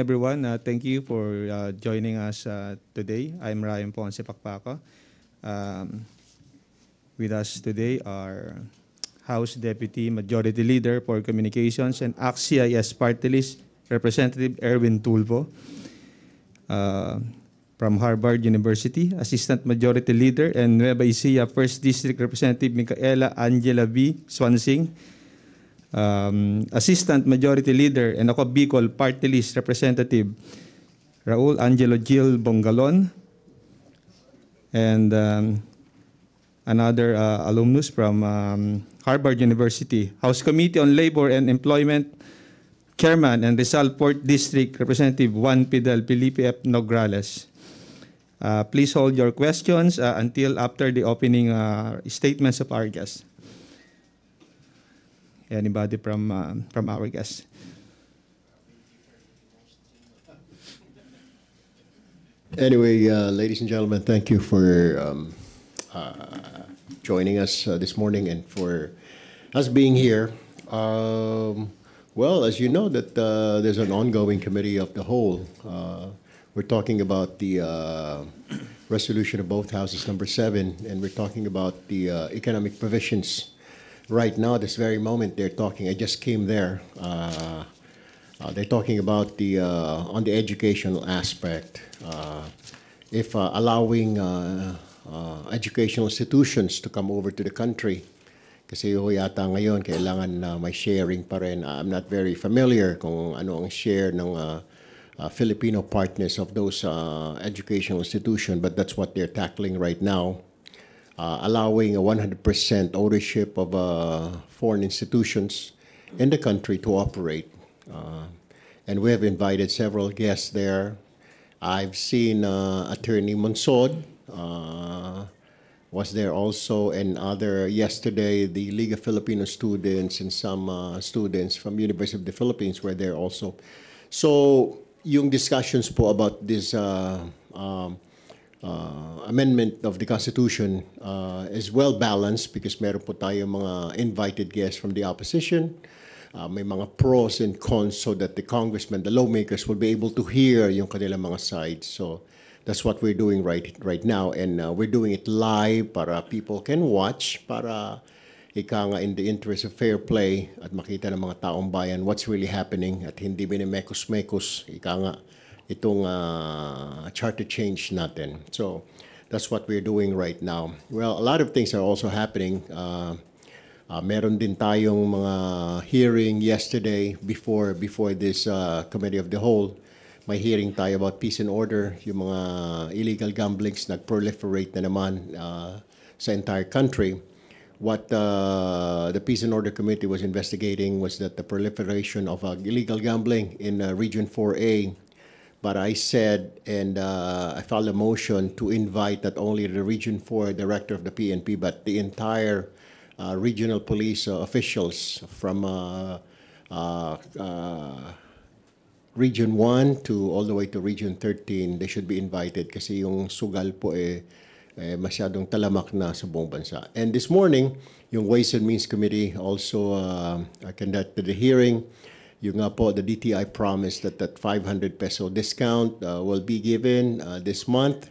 Everyone, uh, thank you for uh, joining us uh, today. I'm Ryan Ponce Pakpaka. Um, with us today are House Deputy Majority Leader for Communications and AXIS Party List Representative Erwin Tulpo. Uh, from Harvard University, Assistant Majority Leader and Nueva Ecija First District Representative Micaela Angela B. Swansing um, Assistant Majority Leader, and ako Bicol Party List Representative, Raul Angelo Gil Bongalon, and um, another uh, alumnus from um, Harvard University, House Committee on Labor and Employment, Chairman and Rizal Port District Representative Juan Pidal Felipe F. Nograles. Uh, please hold your questions uh, until after the opening uh, statements of our guests. Eh, anybody from, uh, from our guests. Anyway, uh, ladies and gentlemen, thank you for um, uh, joining us uh, this morning and for us being here. Um, well, as you know, that uh, there's an ongoing committee of the whole. Uh, we're talking about the uh, resolution of both houses, number seven, and we're talking about the economic provisions right now, this very moment, they're talking. I just came there. Uh, uh, they're talking about the uh, on the educational aspect. Uh, if uh, allowing educational institutions to come over to the country, kasi ho yata ngayon kailangan na may sharing pa rin. I'm not very familiar kung ano ang share ng uh, Filipino partners of those uh, educational institutions, but that's what they're tackling right now uh, allowing a 100% ownership of uh, foreign institutions in the country to operate. Uh, and we have invited several guests there. I've seen uh, Attorney Monsod uh, was there also, and other yesterday the League of Filipino students and some uh, students from University of the Philippines were there also. So, yung discussions po about this um, uh, amendment of the Constitution uh, is well balanced because meron po tayo mga invited guests from the opposition. Uh, may mga pros and cons so that the congressmen, the lawmakers will be able to hear yung kanilang mga sides. So that's what we're doing right right now and uh, we're doing it live para people can watch para ika nga in the interest of fair play at makita ng mga taong bayan what's really happening at hindi binemekos-mekos ika nga itong uh, charter change natin. So, that's what we're doing right now. Well, a lot of things are also happening. Uh, uh, meron din tayong mga hearing yesterday before before this uh, committee of the whole. May hearing tayo about peace and order, yung mga illegal gamblings nag-proliferate na naman uh, sa entire country. What uh, the Peace and Order Committee was investigating was that the proliferation of uh, illegal gambling in uh, Region 4A but I said, and uh, I filed a motion to invite not only the Region 4 director of the PNP, but the entire uh, regional police uh, officials from uh, uh, uh, Region 1 to all the way to Region 13, they should be invited kasi yung sugal po eh, eh masyadong talamak na sa buong bansa. And this morning, yung Ways and Means Committee also conducted a hearing Yung nga po, the DTI promised that that 500 peso discount uh, will be given uh, this month.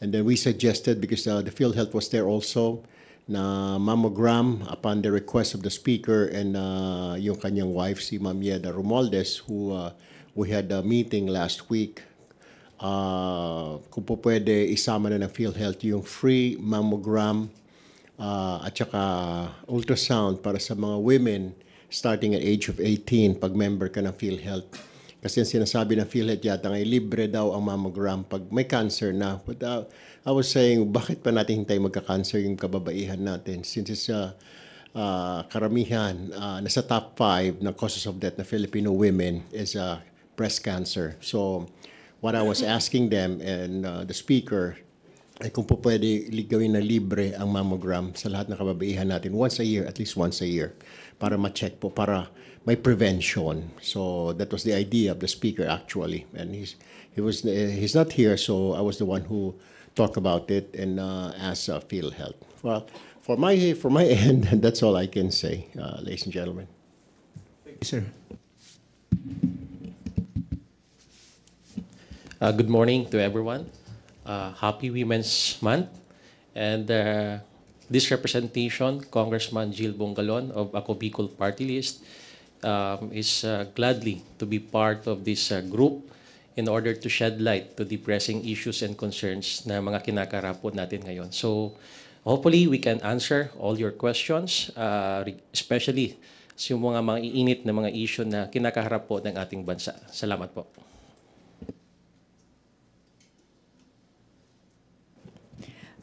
And then we suggested, because uh, the field health was there also, na mammogram upon the request of the speaker and uh, yung kanyang wife, si Ma'am Yeda Romualdez, who uh, we had a meeting last week. Uh, kung po pwede, isama na ng field health yung free mammogram uh, at saka ultrasound para sa mga women starting at age of 18 pag member ka ng PhilHealth. Kasi ang sinasabi ng PhilHealth yata ngayon, eh, libre daw ang mammogram pag may cancer na. But uh, I was saying, bakit pa natin hintay magka-cancer yung kababaihan natin? Since it's uh, uh, karamihan, uh, nasa top 5 ng causes of death na Filipino women is uh, breast cancer. So, what I was asking them and uh, the speaker ay eh, kung po pwede gawin na libre ang mammogram sa lahat ng kababaihan natin once a year, at least once a year. para ma-check po, para may prevention. So that was the idea of the speaker actually. And he's, he was, he's not here, so I was the one who talked about it and uh, asked uh, Field Health. Well, for my, for my end, that's all I can say, uh, ladies and gentlemen. Thank you, sir. Uh, good morning to everyone. Uh, happy Women's Month. And uh, This representation, Congressman Jill Bongalon of Ako Bicol Party List, um, is uh, gladly to be part of this uh, group in order to shed light to the pressing issues and concerns na mga kinakarapod natin ngayon. So, hopefully, we can answer all your questions, uh, especially sa mga mga iinit na mga issue na kinakaharap po ng ating bansa. Salamat po.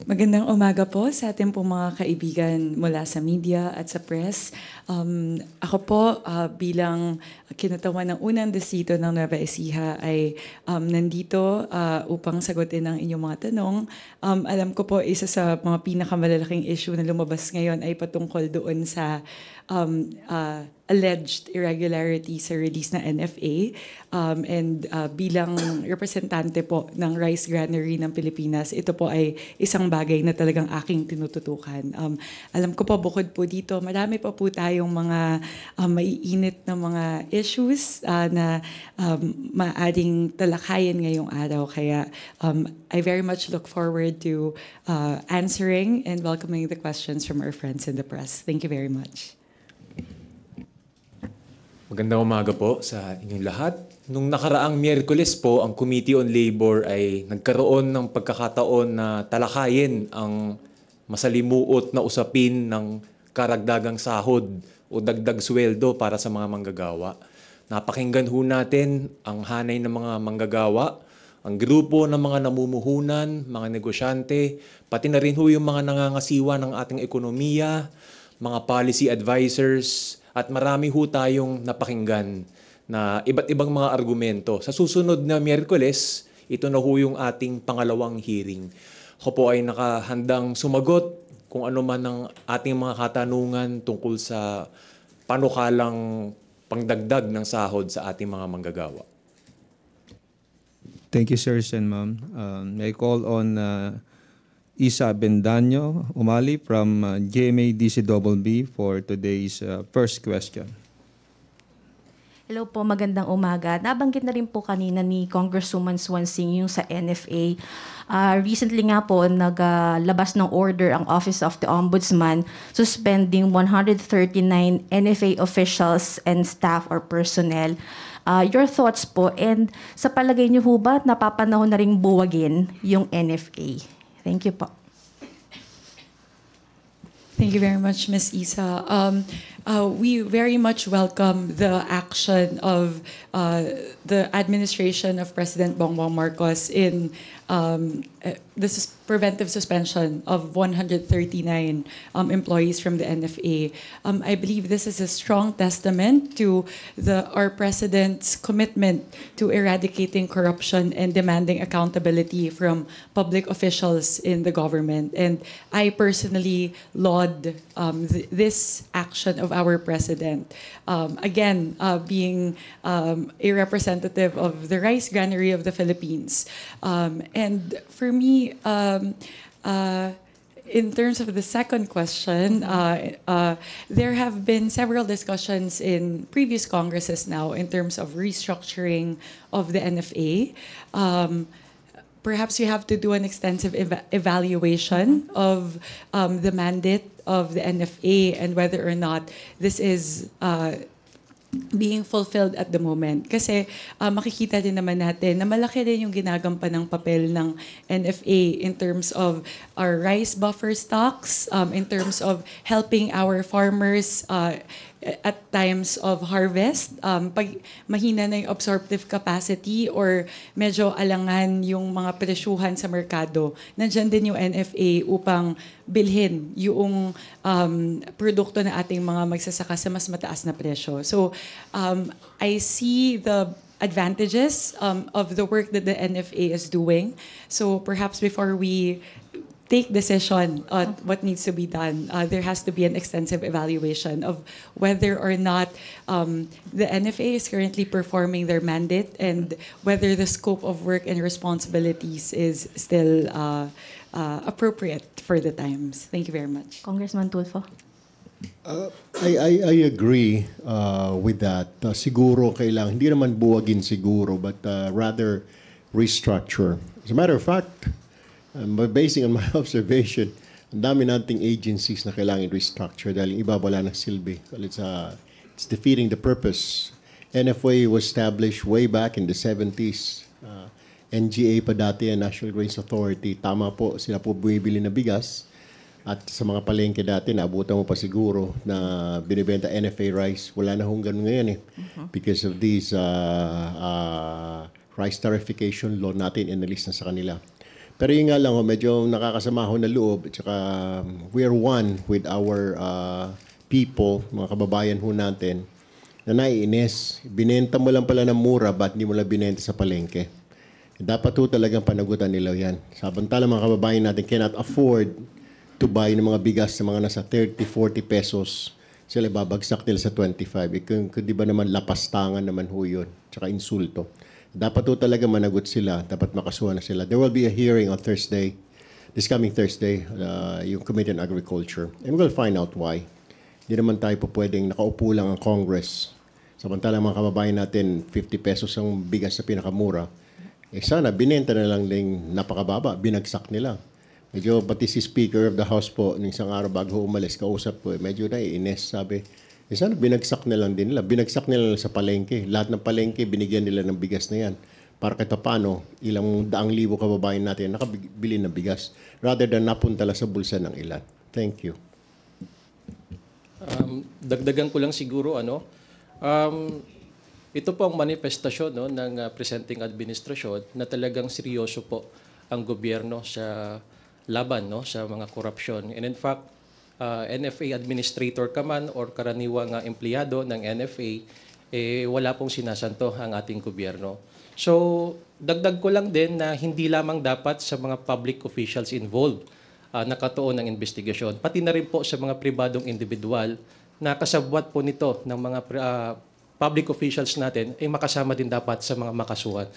Magandang umaga po sa ating po mga kaibigan mula sa media at sa press. Um, ako po uh, bilang kinatawan ng unang desito ng Nueva Ecija ay um, nandito uh, upang sagutin ang inyong mga tanong. Um, alam ko po isa sa mga pinakamalalaking issue na lumabas ngayon ay patungkol doon sa um, uh, alleged irregularity sa release na NFA. Um, and uh, bilang representante po ng Rice Granary ng Pilipinas, ito po ay isang bagay na talagang aking tinututukan. Um, alam ko po, bukod po dito, marami pa po tayong mga um, maiinit na mga issues uh, na um, maaring talakayan ngayong araw. Kaya um, I very much look forward to uh, answering and welcoming the questions from our friends in the press. Thank you very much. Magandang umaga po sa inyong lahat. Nung nakaraang Miyerkules po, ang Committee on Labor ay nagkaroon ng pagkakataon na talakayin ang masalimuot na usapin ng karagdagang sahod o dagdag sweldo para sa mga manggagawa. Napakinggan ho natin ang hanay ng mga manggagawa, ang grupo ng mga namumuhunan, mga negosyante, pati na rin ho yung mga nangangasiwa ng ating ekonomiya, mga policy advisors, at marami ho tayong napakinggan na iba't ibang mga argumento. Sa susunod na Miyerkules, ito na ho yung ating pangalawang hearing. Ako po ay nakahandang sumagot kung ano man ang ating mga katanungan tungkol sa panukalang pangdagdag ng sahod sa ating mga manggagawa. Thank you, sirs and ma'am. Um, may call on uh, isa Bendaño Umali from uh, GMA DCBB for today's uh, first question. Hello po, magandang umaga. Nabanggit na rin po kanina ni Congresswoman Swansing yung sa NFA. Uh, ah, recently nga po, naglabas uh, ng order ang Office of the Ombudsman suspending 139 NFA officials and staff or personnel. Uh, your thoughts po and sa palagay niyo po ba napapanahon na rin buwagin yung NFA? Thank you, Paul. Thank you very much, Ms. Isa. Um, uh, we very much welcome the action of uh, the administration of President Bongbong Marcos in um, uh, the this is preventive suspension of 139 um, employees from the NFA. Um, I believe this is a strong testament to the, our president's commitment to eradicating corruption and demanding accountability from public officials in the government. And I personally laud um, th this action of our president. Um, again, uh, being um, a representative of the rice granary of the Philippines. Um, and for me, um, uh, in terms of the second question, uh, uh, there have been several discussions in previous Congresses now in terms of restructuring of the NFA. Um, perhaps you have to do an extensive ev evaluation of um, the mandate of the NFA and whether or not this is uh, being fulfilled at the moment. Kasi uh, makikita din naman natin na malaki din yung ginagampan ng papel ng NFA in terms of our rice buffer stocks, um, in terms of helping our farmers uh, at times of harvest, um, pag mahina na yung absorptive capacity or medyo alangan yung mga presyuhan sa merkado, nandyan din yung NFA upang bilhin yung um, produkto na ating mga magsasaka sa mas mataas na presyo. So, um, I see the advantages um, of the work that the NFA is doing. So perhaps before we take decision on what needs to be done. Uh, there has to be an extensive evaluation of whether or not um, the NFA is currently performing their mandate and whether the scope of work and responsibilities is still uh, uh, appropriate for the times. Thank you very much. Congressman Tulfo. Uh, I, I, I agree uh, with that. Uh, siguro kailang hindi naman buwagin siguro, but uh, rather restructure. As a matter of fact, um, basing on my observation, ang dami nating agencies na kailangan restructure dahil yung iba wala ng silbi. Well, it's, uh, it's defeating the purpose. NFA was established way back in the 70s. Uh, NGA pa dati, National Grains Authority. Tama po, sila po bumibili na bigas. At sa mga palengke dati, naabutan mo pa siguro na binibenta NFA rice. Wala na hong ganun ngayon eh. Uh-huh. Because of these uh, uh, rice tarification law natin, inalis na sa kanila. Pero yun nga lang, ho, oh, medyo nakakasama ho na loob. At saka, um, we are one with our uh, people, mga kababayan ho natin, na naiinis. Binenta mo lang pala ng mura, ba't hindi mo lang binenta sa palengke? Dapat ho talagang panagutan nila yan. Samantala mga kababayan natin cannot afford to buy ng mga bigas ng mga nasa 30, 40 pesos. Sila babagsak nila sa 25. E, kundi ba naman lapastangan naman ho yun. Tsaka insulto. Dapat po talaga managot sila. Dapat makasuhan na sila. There will be a hearing on Thursday, this coming Thursday, uh, yung Committee on Agriculture. And we'll find out why. Hindi naman tayo po pwedeng nakaupo lang ang Congress. Samantalang mga kababayan natin, 50 pesos ang bigas sa pinakamura. Eh sana, binenta na lang ding napakababa. Binagsak nila. Medyo pati si Speaker of the House po, ng isang araw bago umalis, kausap po, eh, medyo na naiinis, sabi, eh sana binagsak na lang din nila. Binagsak nila sa palengke. Lahat ng palengke, binigyan nila ng bigas na yan. Para kahit paano, ilang daang libo kababayan natin nakabili ng bigas rather than napunta sa bulsa ng ilan. Thank you. Um, dagdagan ko lang siguro, ano, um, ito po ang manifestasyon no, ng uh, presenting administration na talagang seryoso po ang gobyerno sa laban no, sa mga korupsyon. And in fact, uh, ah, NFA administrator ka man or karaniwang uh, empleyado ng NFA, eh, wala pong sinasanto ang ating gobyerno. So, dagdag ko lang din na hindi lamang dapat sa mga public officials involved uh, nakatuon ng investigasyon, pati na rin po sa mga pribadong individual na kasabwat po nito ng mga uh, public officials natin ay eh, makasama din dapat sa mga makasuhan.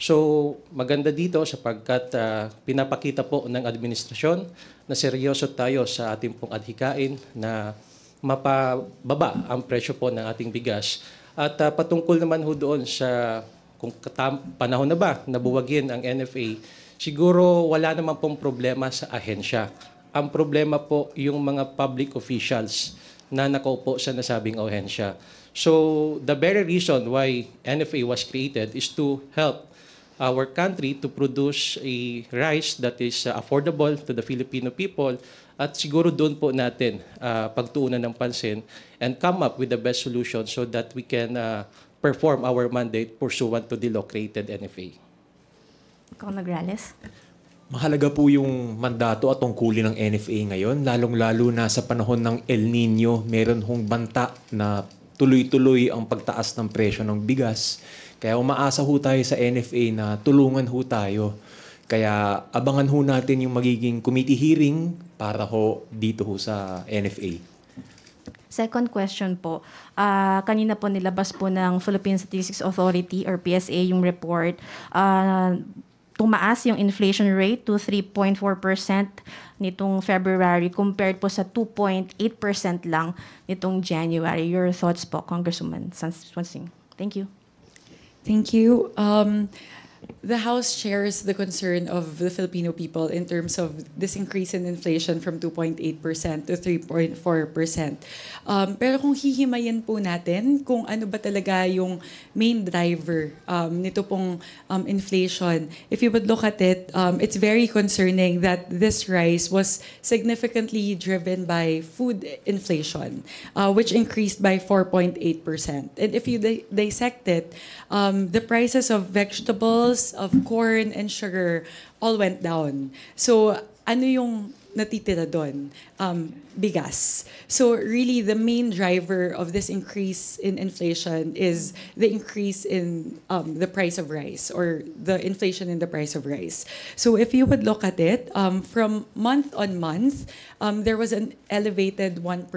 So maganda dito sapagkat uh, pinapakita po ng administrasyon na seryoso tayo sa ating pong adhikain na mapababa ang presyo po ng ating bigas. At uh, patungkol naman ho doon sa kung panahon na ba nabuwagin ang NFA, siguro wala naman pong problema sa ahensya. Ang problema po yung mga public officials na nakaupo sa nasabing ahensya. So the very reason why NFA was created is to help our country to produce a rice that is uh, affordable to the Filipino people at siguro doon po natin uh, pagtuunan ng pansin and come up with the best solution so that we can uh, perform our mandate pursuant to the law created NFA. Ikaw Grales. Mahalaga po yung mandato at tungkulin ng NFA ngayon, lalong-lalo na sa panahon ng El Nino, meron hong banta na tuloy-tuloy ang pagtaas ng presyo ng bigas kaya umaasa ho tayo sa NFA na tulungan ho tayo. Kaya abangan ho natin yung magiging committee hearing para ho dito ho sa NFA. Second question po, uh, kanina po nilabas po ng Philippine Statistics Authority or PSA yung report. Uh, tumaas yung inflation rate to 3.4% nitong February compared po sa 2.8% lang nitong January. Your thoughts po, Congresswoman Sansing. Thank you. Thank you. Um, the House shares the concern of the Filipino people in terms of this increase in inflation from 2.8% to 3.4%. Um, pero kung hihimayin po natin kung ano ba talaga yung main driver um, nito pong um, inflation, if you would look at it, um, it's very concerning that this rise was significantly driven by food inflation, uh, which increased by 4.8%. And if you di dissect it, um, the prices of vegetables, of corn, and sugar all went down. So ano yung natitira doon, um, bigas. So really, the main driver of this increase in inflation is the increase in um, the price of rice or the inflation in the price of rice. So if you would look at it, um, from month on month, um, there was an elevated 1%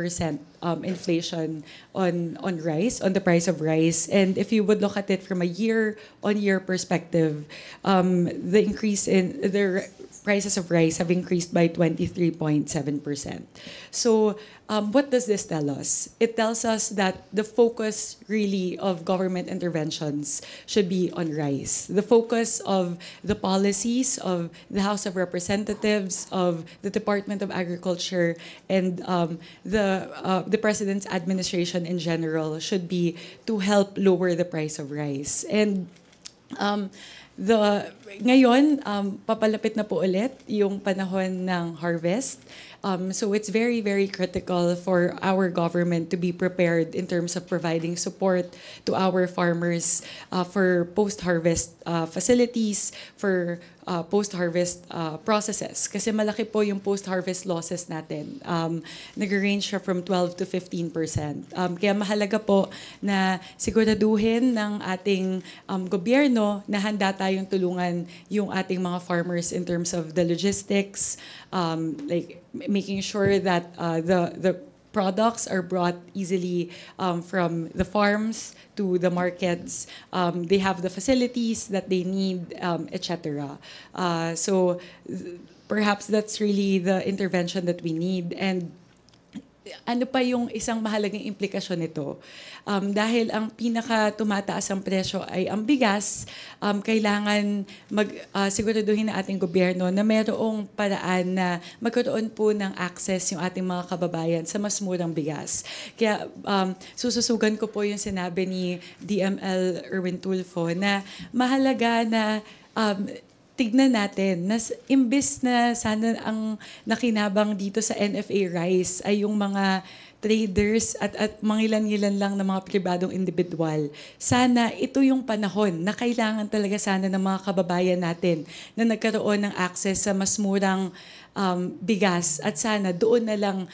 um, inflation on, on rice, on the price of rice. And if you would look at it from a year-on-year -year perspective, um, the increase in the prices of rice have increased by 23.7%. So um, what does this tell us? It tells us that the focus really of government interventions should be on rice. The focus of the policies of the House of Representatives, of the Department of Agriculture, and um, the, uh, the President's administration in general should be to help lower the price of rice. And um, the Ngayon, um, papalapit na po ulit yung panahon ng harvest. Um, so it's very, very critical for our government to be prepared in terms of providing support to our farmers uh, for post-harvest uh, facilities, for uh, post-harvest uh, processes. Kasi malaki po yung post-harvest losses natin. Um, Nag-range siya from 12 to 15%. Um, kaya mahalaga po na siguraduhin ng ating um, gobyerno na handa tayong tulungan natin yung ating mga farmers in terms of the logistics, um, like making sure that uh, the, the products are brought easily um, from the farms to the markets. Um, they have the facilities that they need, um, etc. Uh, so perhaps that's really the intervention that we need. And ano pa yung isang mahalagang implikasyon nito? Um, dahil ang pinaka tumataas ang presyo ay ang bigas, um, kailangan mag, uh, siguraduhin na ating gobyerno na mayroong paraan na magkaroon po ng access yung ating mga kababayan sa mas murang bigas. Kaya um, sususugan ko po yung sinabi ni DML Erwin Tulfo na mahalaga na um, tignan natin, na imbis na sana ang nakinabang dito sa NFA Rice ay yung mga traders at, at mangilan-ilan lang ng mga pribadong individual. Sana ito yung panahon na kailangan talaga sana ng mga kababayan natin na nagkaroon ng access sa mas murang um, bigas at sana doon na lang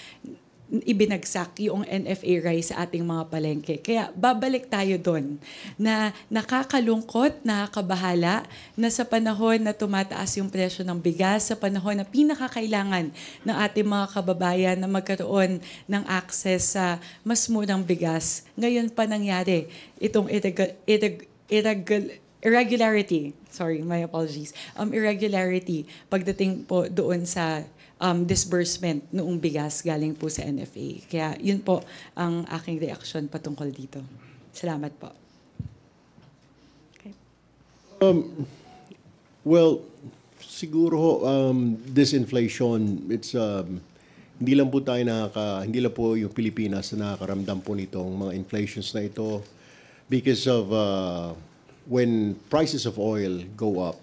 ibinagsak yung NFA rice sa ating mga palengke. Kaya babalik tayo doon na nakakalungkot, nakakabahala na sa panahon na tumataas yung presyo ng bigas, sa panahon na pinakakailangan ng ating mga kababayan na magkaroon ng access sa mas murang bigas. Ngayon pa nangyari itong irregular, irregular, irregularity. Sorry, my apologies. Um, irregularity pagdating po doon sa um, disbursement noong bigas galing po sa NFA. Kaya yun po ang aking reaksyon patungkol dito. Salamat po. Okay. Um, well, siguro um, disinflation, it's um, hindi lang po tayo nakaka, hindi lang po yung Pilipinas na nakakaramdam po nitong mga inflations na ito because of uh, when prices of oil go up,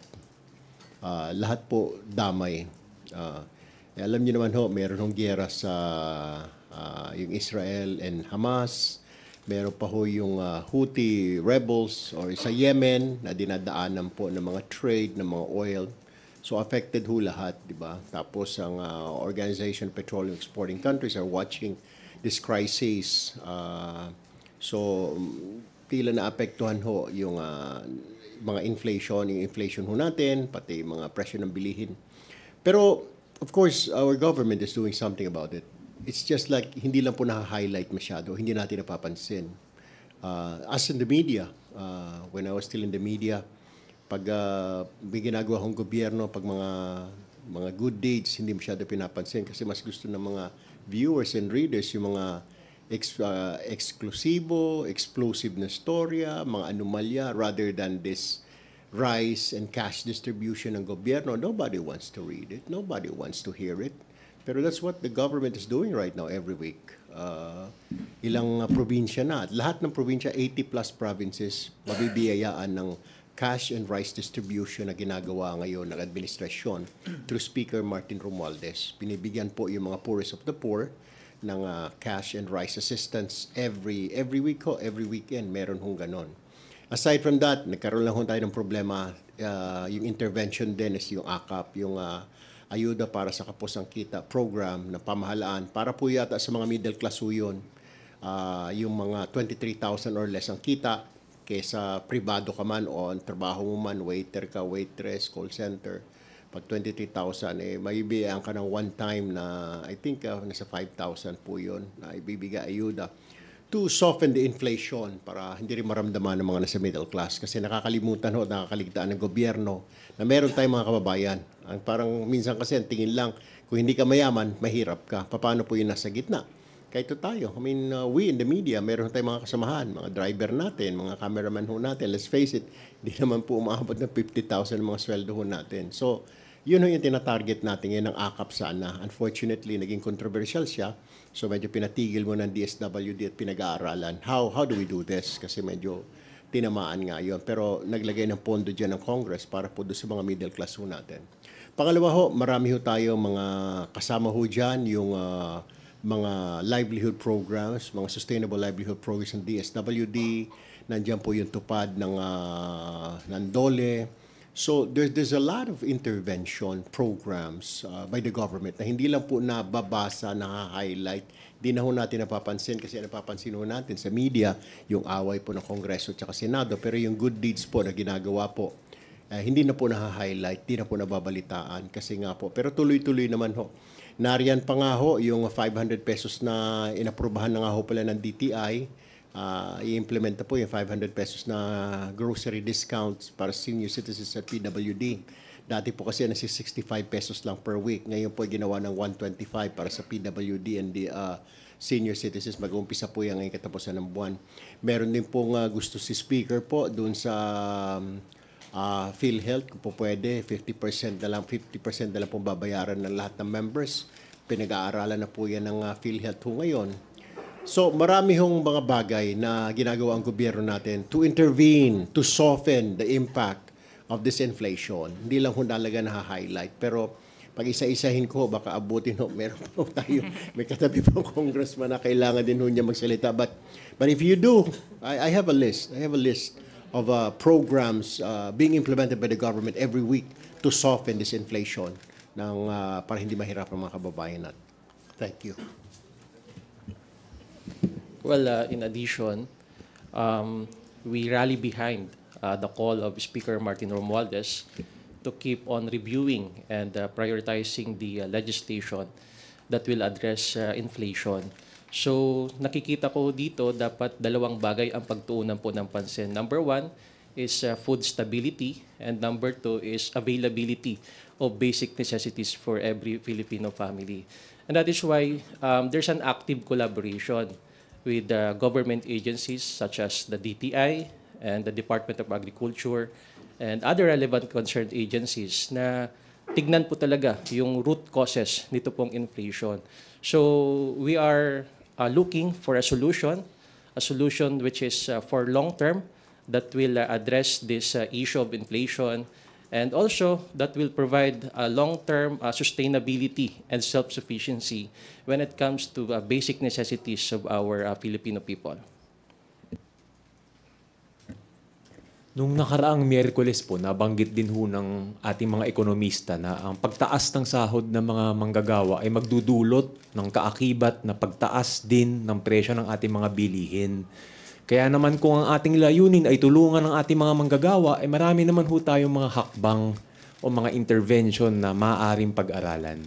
uh, lahat po damay. Uh, eh, alam niyo naman ho, meron hong giyera sa uh, yung Israel and Hamas. Meron pa ho yung uh, Houthi rebels or sa Yemen na dinadaanan po ng mga trade, ng mga oil. So affected ho lahat, di ba? Tapos ang uh, Organization Petroleum Exporting Countries are watching this crisis. Uh, so tila apektuhan ho yung uh, mga inflation, yung inflation ho natin, pati mga presyo ng bilihin. Pero of course, our government is doing something about it. It's just like hindi lang po na-highlight masyado, hindi natin napapansin. Uh, as in the media, uh, when I was still in the media, pag uh, may ginagawa kong gobyerno, pag mga mga good deeds, hindi masyado pinapansin kasi mas gusto ng mga viewers and readers yung mga ex, uh, eksklusibo, explosive na storya, mga anomalya rather than this rice and cash distribution ng gobyerno, nobody wants to read it. Nobody wants to hear it. Pero that's what the government is doing right now every week. Uh, ilang uh, probinsya na. At lahat ng probinsya, 80 plus provinces, mabibiyayaan ng cash and rice distribution na ginagawa ngayon ng administrasyon through Speaker Martin Romualdez. Binibigyan po yung mga poorest of the poor ng uh, cash and rice assistance every every week ho, every weekend meron hong ganon. Aside from that, nagkaroon lang tayo ng problema. Uh, yung intervention din is yung AKAP, yung uh, ayuda para sa kapos ng kita program na pamahalaan. Para po yata sa mga middle class ho yun, uh, yung mga 23,000 or less ang kita kesa privado ka man o trabaho mo man, waiter ka, waitress, call center pag 23,000 eh maibigyan ka ng one time na I think uh, nasa 5,000 po 'yon na ibibigay ayuda to soften the inflation para hindi rin maramdaman ng mga nasa middle class kasi nakakalimutan ho, nakakaligtaan ng gobyerno na meron tayong mga kababayan. Ang parang minsan kasi ang tingin lang, kung hindi ka mayaman, mahirap ka. Paano po yung nasa gitna? Kahit tayo. I mean, uh, we in the media, meron tayong mga kasamahan, mga driver natin, mga cameraman ho natin. Let's face it, hindi naman po umaabot ng 50,000 mga sweldo ho natin. So, yun yung tinatarget natin, yun ng akap sana. Unfortunately, naging controversial siya. So medyo pinatigil mo ng DSWD at pinag-aaralan. How, how do we do this? Kasi medyo tinamaan nga yun. Pero naglagay ng pondo dyan ng Congress para po doon sa mga middle class ho natin. Pangalawa ho, marami ho tayo mga kasama ho dyan, yung uh, mga livelihood programs, mga sustainable livelihood programs ng DSWD. Nandiyan po yung tupad ng, uh, ng DOLE So there, there's a lot of intervention programs uh, by the government na hindi lang po nababasa, na-highlight. Hindi na ho natin napapansin kasi napapansin ho natin sa media yung away po ng Kongreso at Senado. Pero yung good deeds po na ginagawa po, uh, hindi na po na-highlight, hindi na po nababalitaan kasi nga po. Pero tuloy-tuloy naman ho. Nariyan pa nga ho yung 500 pesos na inaprubahan na nga ho pala ng DTI uh, ah, i-implement na po yung 500 pesos na grocery discounts para senior citizens at PWD. Dati po kasi nasi 65 pesos lang per week. Ngayon po ginawa ng 125 para sa PWD and the uh, senior citizens. Mag-umpisa po yan ngayong katapusan ng buwan. Meron din pong uh, gusto si speaker po doon sa um, uh, PhilHealth kung po pwede. 50% na lang, 50% na lang pong babayaran ng lahat ng members. Pinag-aaralan na po yan ng uh, PhilHealth po ngayon So marami hong mga bagay na ginagawa ang gobyerno natin to intervene, to soften the impact of this inflation. Hindi lang ho talaga na-highlight. Pero pag isa-isahin ko, baka abutin ho. Meron po tayo, may katabi pong congressman na kailangan din ho niya magsalita. But, but if you do, I, I have a list. I have a list of uh, programs uh, being implemented by the government every week to soften this inflation ng, uh, para hindi mahirap ang mga kababayan natin. Thank you. Well, uh, in addition, um, we rally behind uh, the call of Speaker Martin Romualdez to keep on reviewing and uh, prioritizing the uh, legislation that will address uh, inflation. So nakikita ko dito dapat dalawang bagay ang pagtuunan po ng pansin. Number one is uh, food stability and number two is availability of basic necessities for every Filipino family. And that is why um, there's an active collaboration with uh, government agencies such as the DTI and the Department of Agriculture and other relevant concerned agencies na tignan po talaga yung root causes nito pong inflation. So we are uh, looking for a solution, a solution which is uh, for long term that will uh, address this uh, issue of inflation And also, that will provide a long-term uh, sustainability and self-sufficiency when it comes to uh, basic necessities of our uh, Filipino people. Nung nakaraang Miyerkules po, nabanggit din ho ng ating mga ekonomista na ang pagtaas ng sahod ng mga manggagawa ay magdudulot ng kaakibat na pagtaas din ng presyo ng ating mga bilihin. Kaya naman kung ang ating layunin ay tulungan ang ating mga manggagawa, ay eh marami naman ho tayong mga hakbang o mga intervention na maaaring pag-aralan.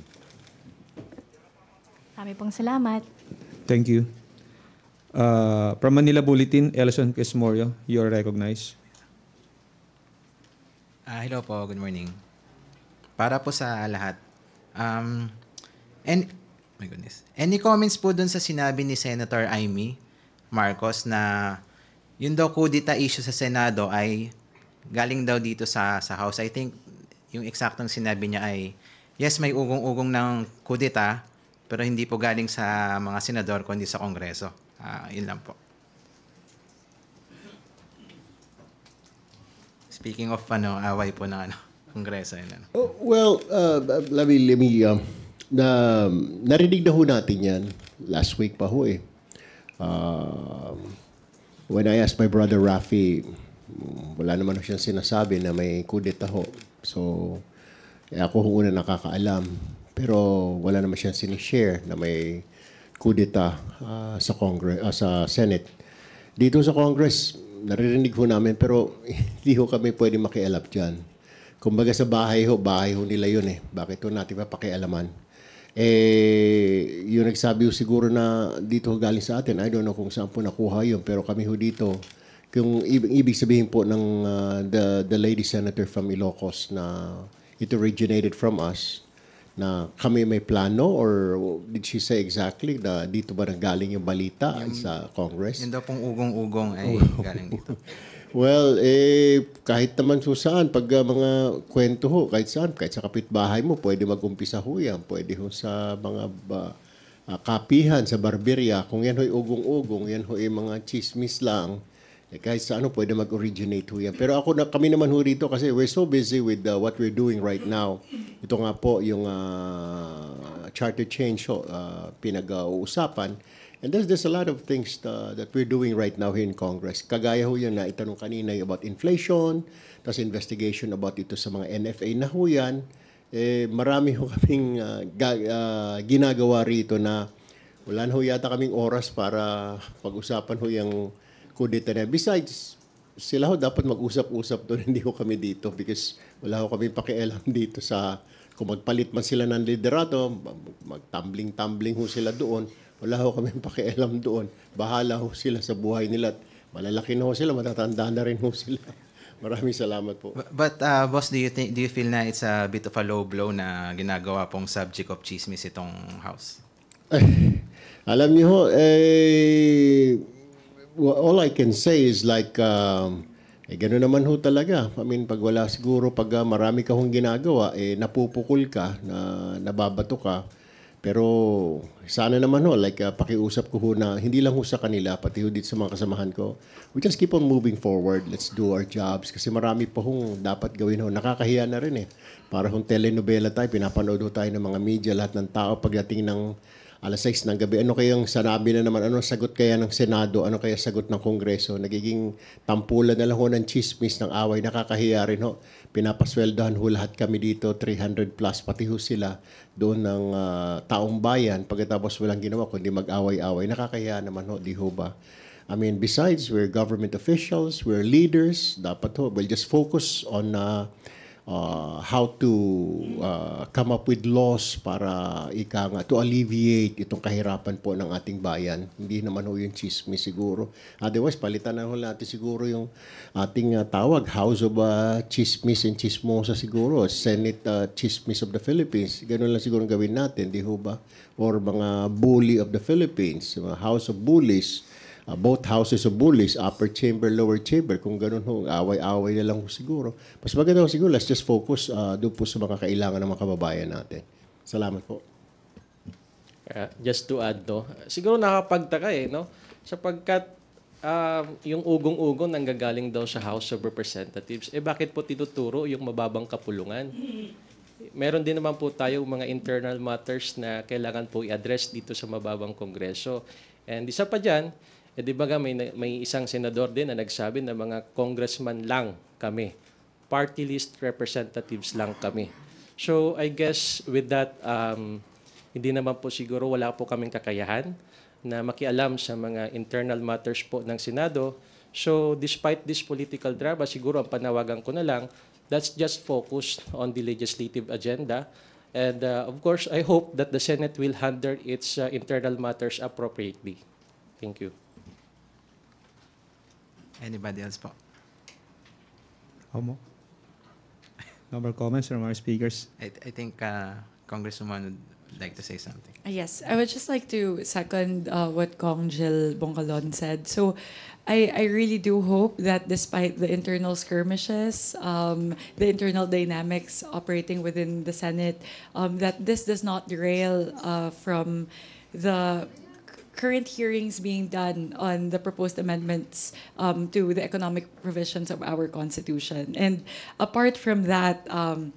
Kami pong salamat. Thank you. Uh, from Manila Bulletin, Elson Quismorio, you are recognized. Uh, hello po, good morning. Para po sa lahat. Um, and, my goodness. Any comments po dun sa sinabi ni Senator Aimee Marcos na yun daw kudita issue sa Senado ay galing daw dito sa sa House. I think yung eksaktong sinabi niya ay yes, may ugong-ugong ng kudita pero hindi po galing sa mga senador kundi sa Kongreso. Uh, yun lang po. Speaking of ano, away po ng ano, Kongreso. Yun, ano. Oh, well, uh, let me, let me um, na, narinig na ho natin yan last week pa ho eh uh, when I asked my brother Rafi, wala naman siyang sinasabi na may kudeta ho. So, eh, ako ho una nakakaalam. Pero wala naman siyang sinishare na may kudeta uh, ah, sa Congress uh, ah, sa Senate. Dito sa Congress, naririnig ho namin pero hindi ho kami pwede makialap diyan. Kumbaga sa bahay ho, bahay ho nila 'yun eh. Bakit ho natin pa pakialaman? Eh, yung nagsabi siguro na dito galing sa atin, I don't know kung saan po nakuha yun, pero kami ho dito, yung ibig, ibig sabihin po ng uh, the, the lady senator from Ilocos na it originated from us, na kami may plano or did she say exactly na dito ba nang yung balita yung, sa Congress? Yung daw pong ugong-ugong ay galing dito. Well, eh, kahit naman po saan, pag uh, mga kwento ho, kahit saan, kahit sa kapitbahay mo, pwede mag-umpisa ho yan. Pwede ho sa mga uh, uh, kapihan, sa barberya. Kung yan ho'y ugong-ugong, yan ho'y mga chismis lang. Eh, kahit sa ano, pwede mag-originate ho yan. Pero ako, na, kami naman ho rito kasi we're so busy with uh, what we're doing right now. Ito nga po yung uh, charter change ho, uh, pinag-uusapan. Uh, And there's, there's a lot of things uh, that we're doing right now here in Congress. Kagaya ho yan na itanong kanina about inflation, tapos investigation about ito sa mga NFA na ho yan. Eh, marami ho kaming uh, ga, uh, ginagawa rito na wala na ho yata kaming oras para pag-usapan ho yung kudeta na. Besides, sila ho dapat mag-usap-usap doon, hindi ho kami dito because wala ho kami pakialam dito sa kung magpalit man sila ng liderato, magtumbling-tumbling ho sila doon wala ho kami pakialam doon. Bahala ho sila sa buhay nila. Malalaki na ho sila, matatanda na rin ho sila. Maraming salamat po. But uh, boss, do you think do you feel na it's a bit of a low blow na ginagawa pong subject of chismis itong house? Eh, alam niyo ho, eh, all I can say is like um, eh, gano'n naman ho talaga. I mean, pag wala siguro, pag uh, marami ka hong ginagawa, eh, napupukol ka, na, nababato ka, pero sana naman ho, like uh, pakiusap ko ho na hindi lang ho sa kanila, pati ho dito sa mga kasamahan ko, we just keep on moving forward. Let's do our jobs. Kasi marami pa hong dapat gawin ho. Nakakahiya na rin eh. Para hong telenovela tayo, pinapanood ho tayo ng mga media, lahat ng tao pagdating ng alas 6 ng gabi. Ano kayang sanabi na naman? Ano sagot kaya ng Senado? Ano kaya sagot ng Kongreso? Nagiging tampulan na lang ho ng chismis, ng away. Nakakahiya rin ho pinapasweldahan ho lahat kami dito, 300 plus, pati ho sila doon ng uh, taong bayan. Pagkatapos walang ginawa, kundi mag-away-away. Nakakaya naman ho, di ho ba? I mean, besides, we're government officials, we're leaders. Dapat ho, we'll just focus on uh, uh, how to uh, come up with laws para ika nga to alleviate itong kahirapan po ng ating bayan. Hindi naman ho yung chismis siguro. Otherwise, palitan na ho natin siguro yung ating uh, tawag, House of uh, Chismis and Chismosa siguro, Senate uh, Chismis of the Philippines. Ganun lang siguro gawin natin, di ho ba? Or mga Bully of the Philippines, House of Bullies uh, both houses of bullies, upper chamber, lower chamber, kung ganun ho, away-away na lang ho siguro. Mas maganda ho siguro, let's just focus uh, doon po sa mga kailangan ng mga kababayan natin. Salamat po. Uh, just to add, no? siguro nakapagtaka eh, no? sapagkat uh, yung ugong-ugong nanggagaling daw sa House of Representatives, eh bakit po tinuturo yung mababang kapulungan? meron din naman po tayo mga internal matters na kailangan po i-address dito sa mababang kongreso. And isa pa dyan, eh di ba may, may isang senador din na nagsabi na mga congressman lang kami. Party list representatives lang kami. So I guess with that, um, hindi naman po siguro wala po kaming kakayahan na makialam sa mga internal matters po ng Senado. So despite this political drama, siguro ang panawagan ko na lang, that's just focused on the legislative agenda. And uh, of course, I hope that the Senate will handle its uh, internal matters appropriately. Thank you. Anybody else po? Homo? No more comments from our speakers. I, th- I think uh, Congresswoman would like to say something. Uh, yes, I would just like to second uh, what Kong Jill Bongalon said. So I, I really do hope that despite the internal skirmishes, um, the internal dynamics operating within the Senate, um, that this does not derail uh, from the current hearings being done on the proposed amendments um, to the economic provisions of our Constitution. And apart from that, um,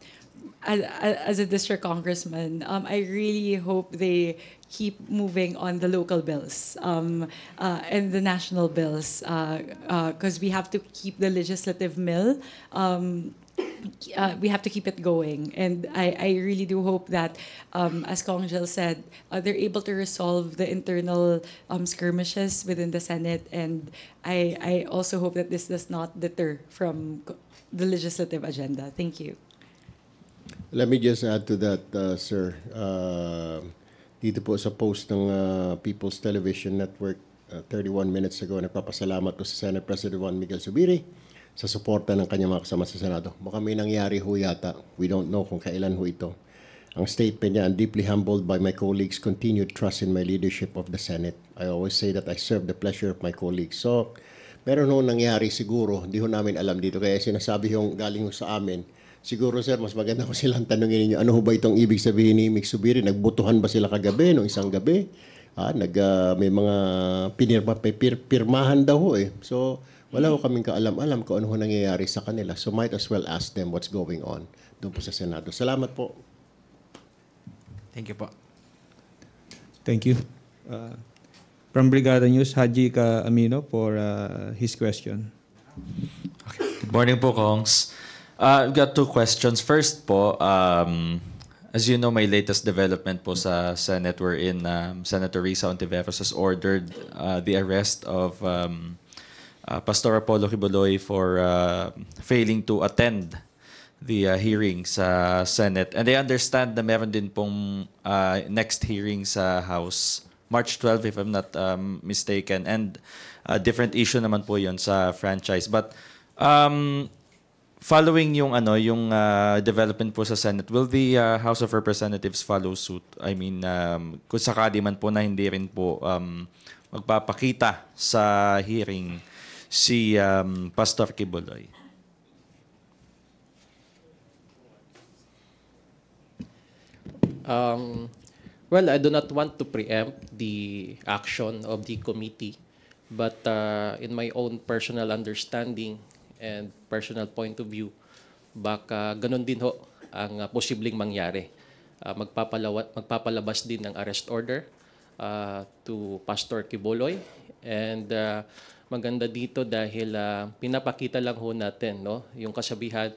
as, as a district congressman, um, I really hope they keep moving on the local bills um, uh, and the national bills because uh, uh, we have to keep the legislative mill. Um, uh, we have to keep it going. And I, I really do hope that, um, as Kongjil said, uh, they're able to resolve the internal um, skirmishes within the Senate. And I, I also hope that this does not deter from the legislative agenda. Thank you. Let me just add to that, uh, sir. Uh, dito po sa post ng uh, People's Television Network uh, 31 minutes ago, nagpapasalamat ko sa Senate President Juan Miguel Zubiri sa suporta ng kanyang mga kasama sa Senado. Baka may nangyari ho yata. We don't know kung kailan ho ito. Ang statement niya, I'm deeply humbled by my colleagues' continued trust in my leadership of the Senate. I always say that I serve the pleasure of my colleagues. So, meron ho nangyari siguro, hindi ho namin alam dito. Kaya sinasabi yung galing ho sa amin, Siguro sir, mas maganda ko silang tanungin ninyo, ano ho ba itong ibig sabihin ni Mick Subiri? Nagbutuhan ba sila kagabi, no isang gabi? Ah, nag, uh, may mga pinirma, pir, pirmahan daw ho eh. So, wala ho kaming kaalam-alam kung ano ho nangyayari sa kanila. So, might as well ask them what's going on doon po sa Senado. Salamat po. Thank you po. Thank you. Uh, from Brigada News, Haji Ka Amino for uh, his question. Okay. Good morning po, Kongs. Uh, I've got two questions. First po, um, as you know, my latest development po sa Senate wherein um, Senator Risa Ontiveros has ordered uh, the arrest of um, uh, Pastor Apollo Kibuloy for uh, failing to attend the uh, hearing sa Senate. And I understand na meron din pong uh, next hearing sa House, March 12 if I'm not um, mistaken. And uh, different issue naman po yon sa franchise. But um, following yung ano yung uh, development po sa Senate will the uh, House of Representatives follow suit I mean um, kung sakali man po na hindi rin po um, magpapakita sa hearing si um, Pastor Kibuloy um, well I do not want to preempt the action of the committee but uh, in my own personal understanding and personal point of view, baka ganun din ho ang uh, posibleng mangyari. Uh, magpapalawa, magpapalabas din ng arrest order uh, to Pastor Kiboloy and uh, maganda dito dahil uh, pinapakita lang ho natin no yung kasabihan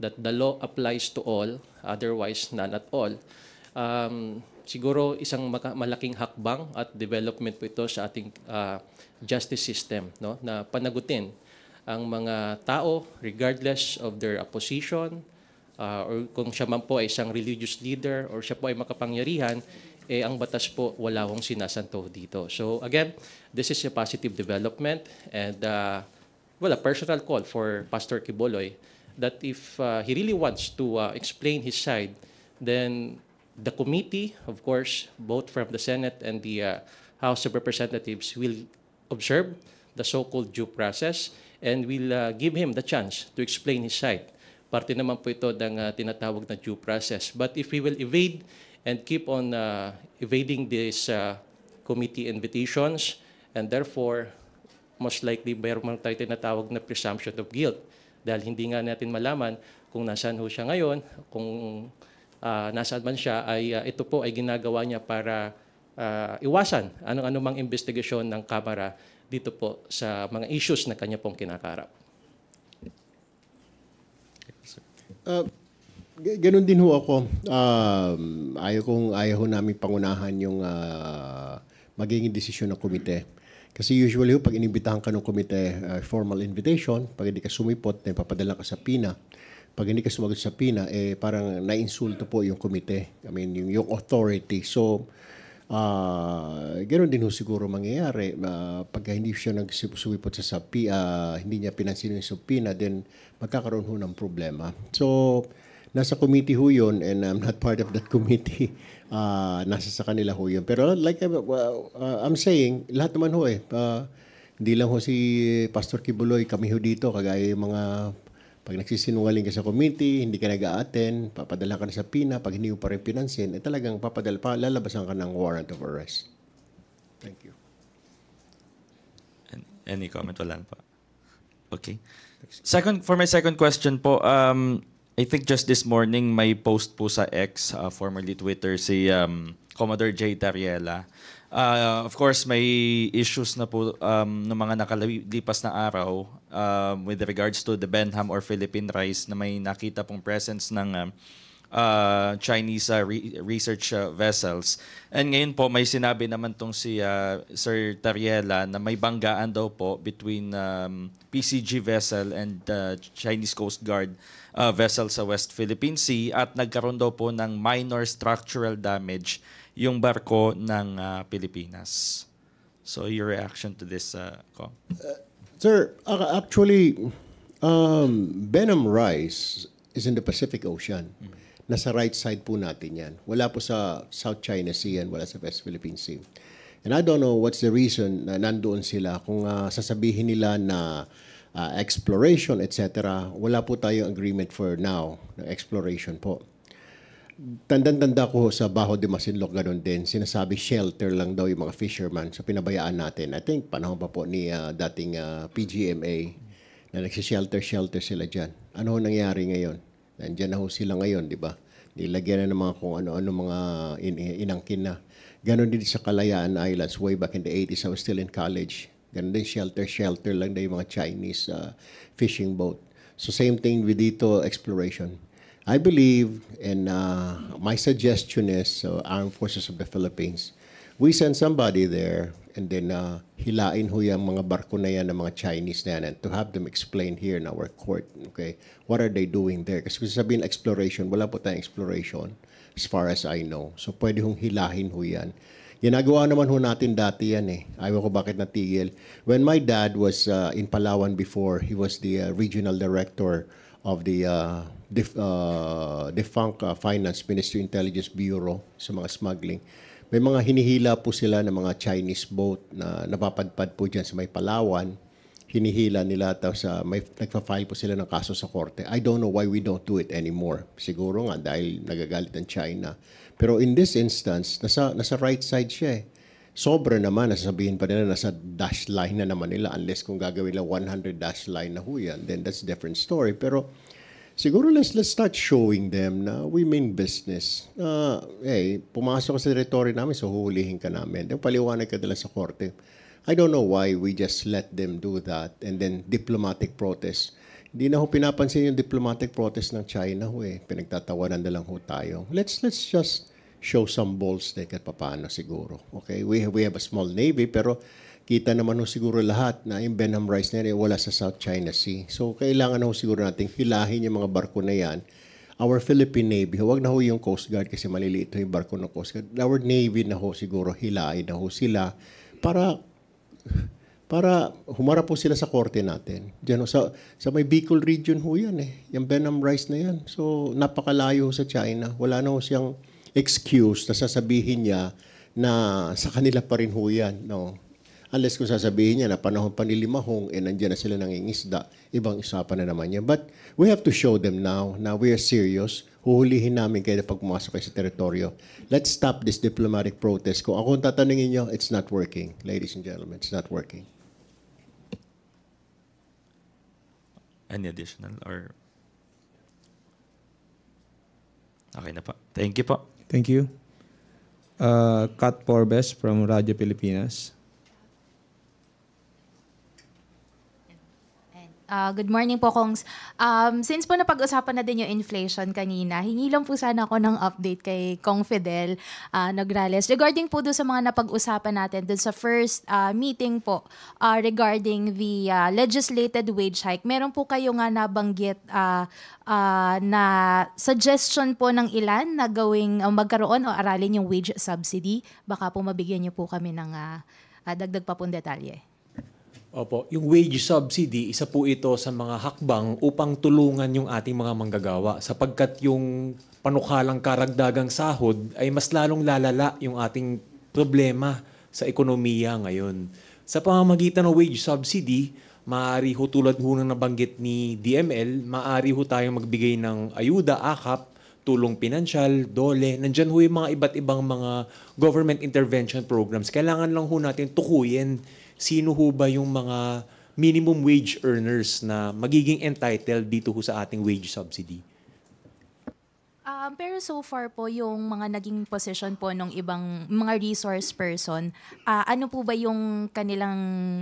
that the law applies to all otherwise none at all. Um, siguro isang malaking hakbang at development po ito sa ating uh, justice system no na panagutin ang mga tao regardless of their opposition uh, or kung siya man po ay isang religious leader or siya po ay makapangyarihan, eh ang batas po wala hong sinasanto dito. So again, this is a positive development and uh, well, a personal call for Pastor Kiboloy that if uh, he really wants to uh, explain his side, then the committee, of course, both from the Senate and the uh, House of Representatives, will observe the so-called due process and we'll uh, give him the chance to explain his side. Parte naman po ito ng uh, tinatawag na due process. But if he will evade and keep on uh, evading these uh, committee invitations, and therefore, most likely, mayroon tayo tinatawag na presumption of guilt. Dahil hindi nga natin malaman kung nasaan ho siya ngayon, kung uh, nasaan man siya, ay uh, ito po ay ginagawa niya para uh, iwasan anong anong mang investigasyon ng Kamara dito po sa mga issues na kanya pong kinakarap. Uh, ganun din ho ako. Um, uh, ayaw kong ayaw ho namin pangunahan yung uh, magiging desisyon ng komite. Kasi usually ho, pag inibitahan ka ng komite, uh, formal invitation, pag hindi ka sumipot, eh, papadala ka sa PINA. Pag hindi ka sumagot sa PINA, eh, parang nainsulto po yung komite. I mean, yung, yung authority. So, Uh, ah, ganoon din ho siguro mangyayari. Uh, pagka hindi siya nagsuwipot sa sapi, uh, hindi niya pinansin yung supina, then magkakaroon ho ng problema. So, nasa committee ho yun and I'm not part of that committee. Uh, nasa sa kanila ho yun. Pero like uh, uh, I'm saying, lahat naman ho eh. Uh, hindi lang ho si Pastor Kibuloy, kami ho dito, kagaya yung mga pag nagsisinungaling ka sa committee, hindi ka nag-a-attend, papadala ka na sa PINA, pag hindi mo pa rin pinansin, eh talagang papadala, pa, lalabasan ka ng warrant of arrest. Thank you. Any comment? Wala pa. Okay. Second, for my second question po, um, I think just this morning may post po sa X, uh, formerly Twitter, si um, Commodore J. Tariela Uh, of course, may issues na po um, ng mga nakalipas na araw um, with regards to the Benham or Philippine rice na may nakita pong presence ng uh, Chinese uh, re- research uh, vessels. And ngayon po, may sinabi naman tong si uh, Sir Tariela na may banggaan daw po between um, PCG vessel and uh, Chinese Coast Guard uh, vessel sa West Philippine Sea at nagkaroon daw po ng minor structural damage yung barko ng uh, Pilipinas. So your reaction to this, uh, Uh, sir, uh, actually, um, Benham Rice is in the Pacific Ocean. Mm-hmm. Nasa right side po natin yan. Wala po sa South China Sea and wala sa West Philippine Sea. And I don't know what's the reason na nandoon sila. Kung uh, sasabihin nila na uh, exploration, etc., wala po tayong agreement for now ng exploration po. Tandang-tanda ko sa Baho de Masinloc ganun din. Sinasabi shelter lang daw yung mga fishermen. sa so pinabayaan natin. I think panahon pa po ni uh, dating uh, ah, PGMA na nagsishelter-shelter sila dyan. Ano nangyari ngayon? Nandiyan na ho sila ngayon, di ba? Nilagyan na ng mga kung ano-ano mga in, inangkin na. Ganun din sa Kalayaan Islands way back in the 80s. I was still in college. Ganun din shelter-shelter lang na yung mga Chinese uh, fishing boat. So same thing with dito exploration I believe, and uh, my suggestion is, uh, Armed Forces of the Philippines, we send somebody there and then uh, hilain ho yung mga barko na yan ng mga Chinese na yan and to have them explain here in our court, okay, what are they doing there? Kasi kung sabihin exploration, wala po tayong exploration as far as I know. So pwede hong hilahin ho yan. Ginagawa naman ho natin dati yan eh. Ayaw ko bakit natigil. When my dad was uh, in Palawan before, he was the uh, regional director of the uh, def, uh, defunct uh, Finance Ministry Intelligence Bureau sa mga smuggling. May mga hinihila po sila ng mga Chinese boat na napapadpad po dyan sa may Palawan. Hinihila nila tapos sa uh, may, nagpa-file po sila ng kaso sa korte. I don't know why we don't do it anymore. Siguro nga dahil nagagalit ang China. Pero in this instance, nasa, nasa right side siya eh sobra naman, na sabihin pa nila, nasa dash line na naman nila, unless kung gagawin lang 100 dash line na huyan, then that's a different story. Pero siguro let's let's start showing them na we mean business. Na, uh, hey, pumasok ka sa territory namin, so huhulihin ka namin. Then paliwanag ka dala sa korte. I don't know why we just let them do that and then diplomatic protest. Hindi na ho pinapansin yung diplomatic protest ng China ho eh. Pinagtatawanan na lang ho tayo. Let's, let's just show some balls there kahit papano siguro. Okay? We, we have a small navy pero kita naman ho siguro lahat na yung Benham Rice na yan, eh, wala sa South China Sea. So, kailangan ho siguro natin hilahin yung mga barko na yan. Our Philippine Navy, huwag na ho yung Coast Guard kasi maliliit yung barko ng Coast Guard. Our Navy na ho siguro, hilahin na ho sila para para humarap po sila sa korte natin. Diyan, sa, sa may Bicol region ho yan eh. Yung Benham Rice na yan. So, napakalayo sa China. Wala na ho siyang excuse na sasabihin niya na sa kanila pa rin ho yan. No? Unless kung sasabihin niya na panahon pa ni Limahong, eh, nandiyan na sila nangingisda, ibang usapan na naman niya. But we have to show them now na we are serious. Huhulihin namin kayo pag pagpumasok kayo sa teritoryo. Let's stop this diplomatic protest. Kung ako ang tatanungin niyo, it's not working. Ladies and gentlemen, it's not working. Any additional or... Okay na pa. Thank you po. Thank you. Uh, Kat Forbes from Radyo Pilipinas. Uh, good morning po, Kongs. Um, since po napag-usapan na din yung inflation kanina, hingi lang po sana ako ng update kay Kong Fidel uh, Nograles. Regarding po doon sa mga napag-usapan natin doon sa first uh, meeting po uh, regarding the uh, legislated wage hike, meron po kayo nga nabanggit uh, uh, na suggestion po ng ilan na gawing uh, magkaroon o aralin yung wage subsidy. Baka po mabigyan niyo po kami ng uh, uh, dagdag pa pong detalye. Opo, yung wage subsidy, isa po ito sa mga hakbang upang tulungan yung ating mga manggagawa sapagkat yung panukalang karagdagang sahod ay mas lalong lalala yung ating problema sa ekonomiya ngayon. Sa pamamagitan ng wage subsidy, maaari ho tulad ho na nabanggit ni DML, maaari ho tayong magbigay ng ayuda, akap, tulong pinansyal, dole, nandyan ho yung mga iba't ibang mga government intervention programs. Kailangan lang ho natin tukuyin sino ho ba yung mga minimum wage earners na magiging entitled dito ho sa ating wage subsidy? Um, pero so far po, yung mga naging position po ng ibang mga resource person, uh, ano po ba yung kanilang,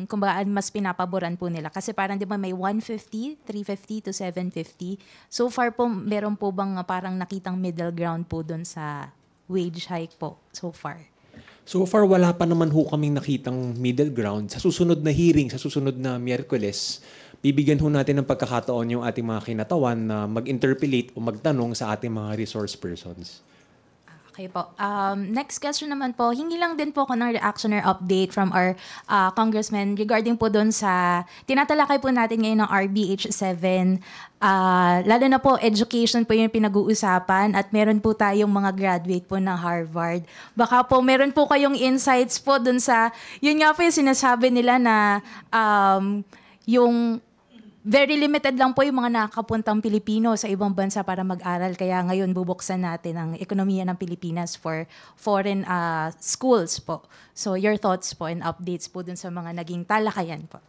kumbaga, mas pinapaboran po nila? Kasi parang di ba may 150, 350 to 750. So far po, meron po bang ah, parang nakitang middle ground po doon sa wage hike po so far? So far, wala pa naman ho kaming nakitang middle ground. Sa susunod na hearing, sa susunod na Miyerkules, bibigyan ho natin ng pagkakataon yung ating mga kinatawan na mag-interpellate o magtanong sa ating mga resource persons. Okay po. Um, next question naman po, hingi lang din po ako ng reaction or update from our uh, congressman regarding po doon sa tinatalakay po natin ngayon ng RBH7. Uh, lalo na po, education po yung pinag-uusapan at meron po tayong mga graduate po ng Harvard. Baka po meron po kayong insights po doon sa, yun nga po yung sinasabi nila na um, yung very limited lang po yung mga nakakapuntang Pilipino sa ibang bansa para mag-aral. Kaya ngayon bubuksan natin ang ekonomiya ng Pilipinas for foreign uh, schools po. So your thoughts po and updates po dun sa mga naging talakayan po.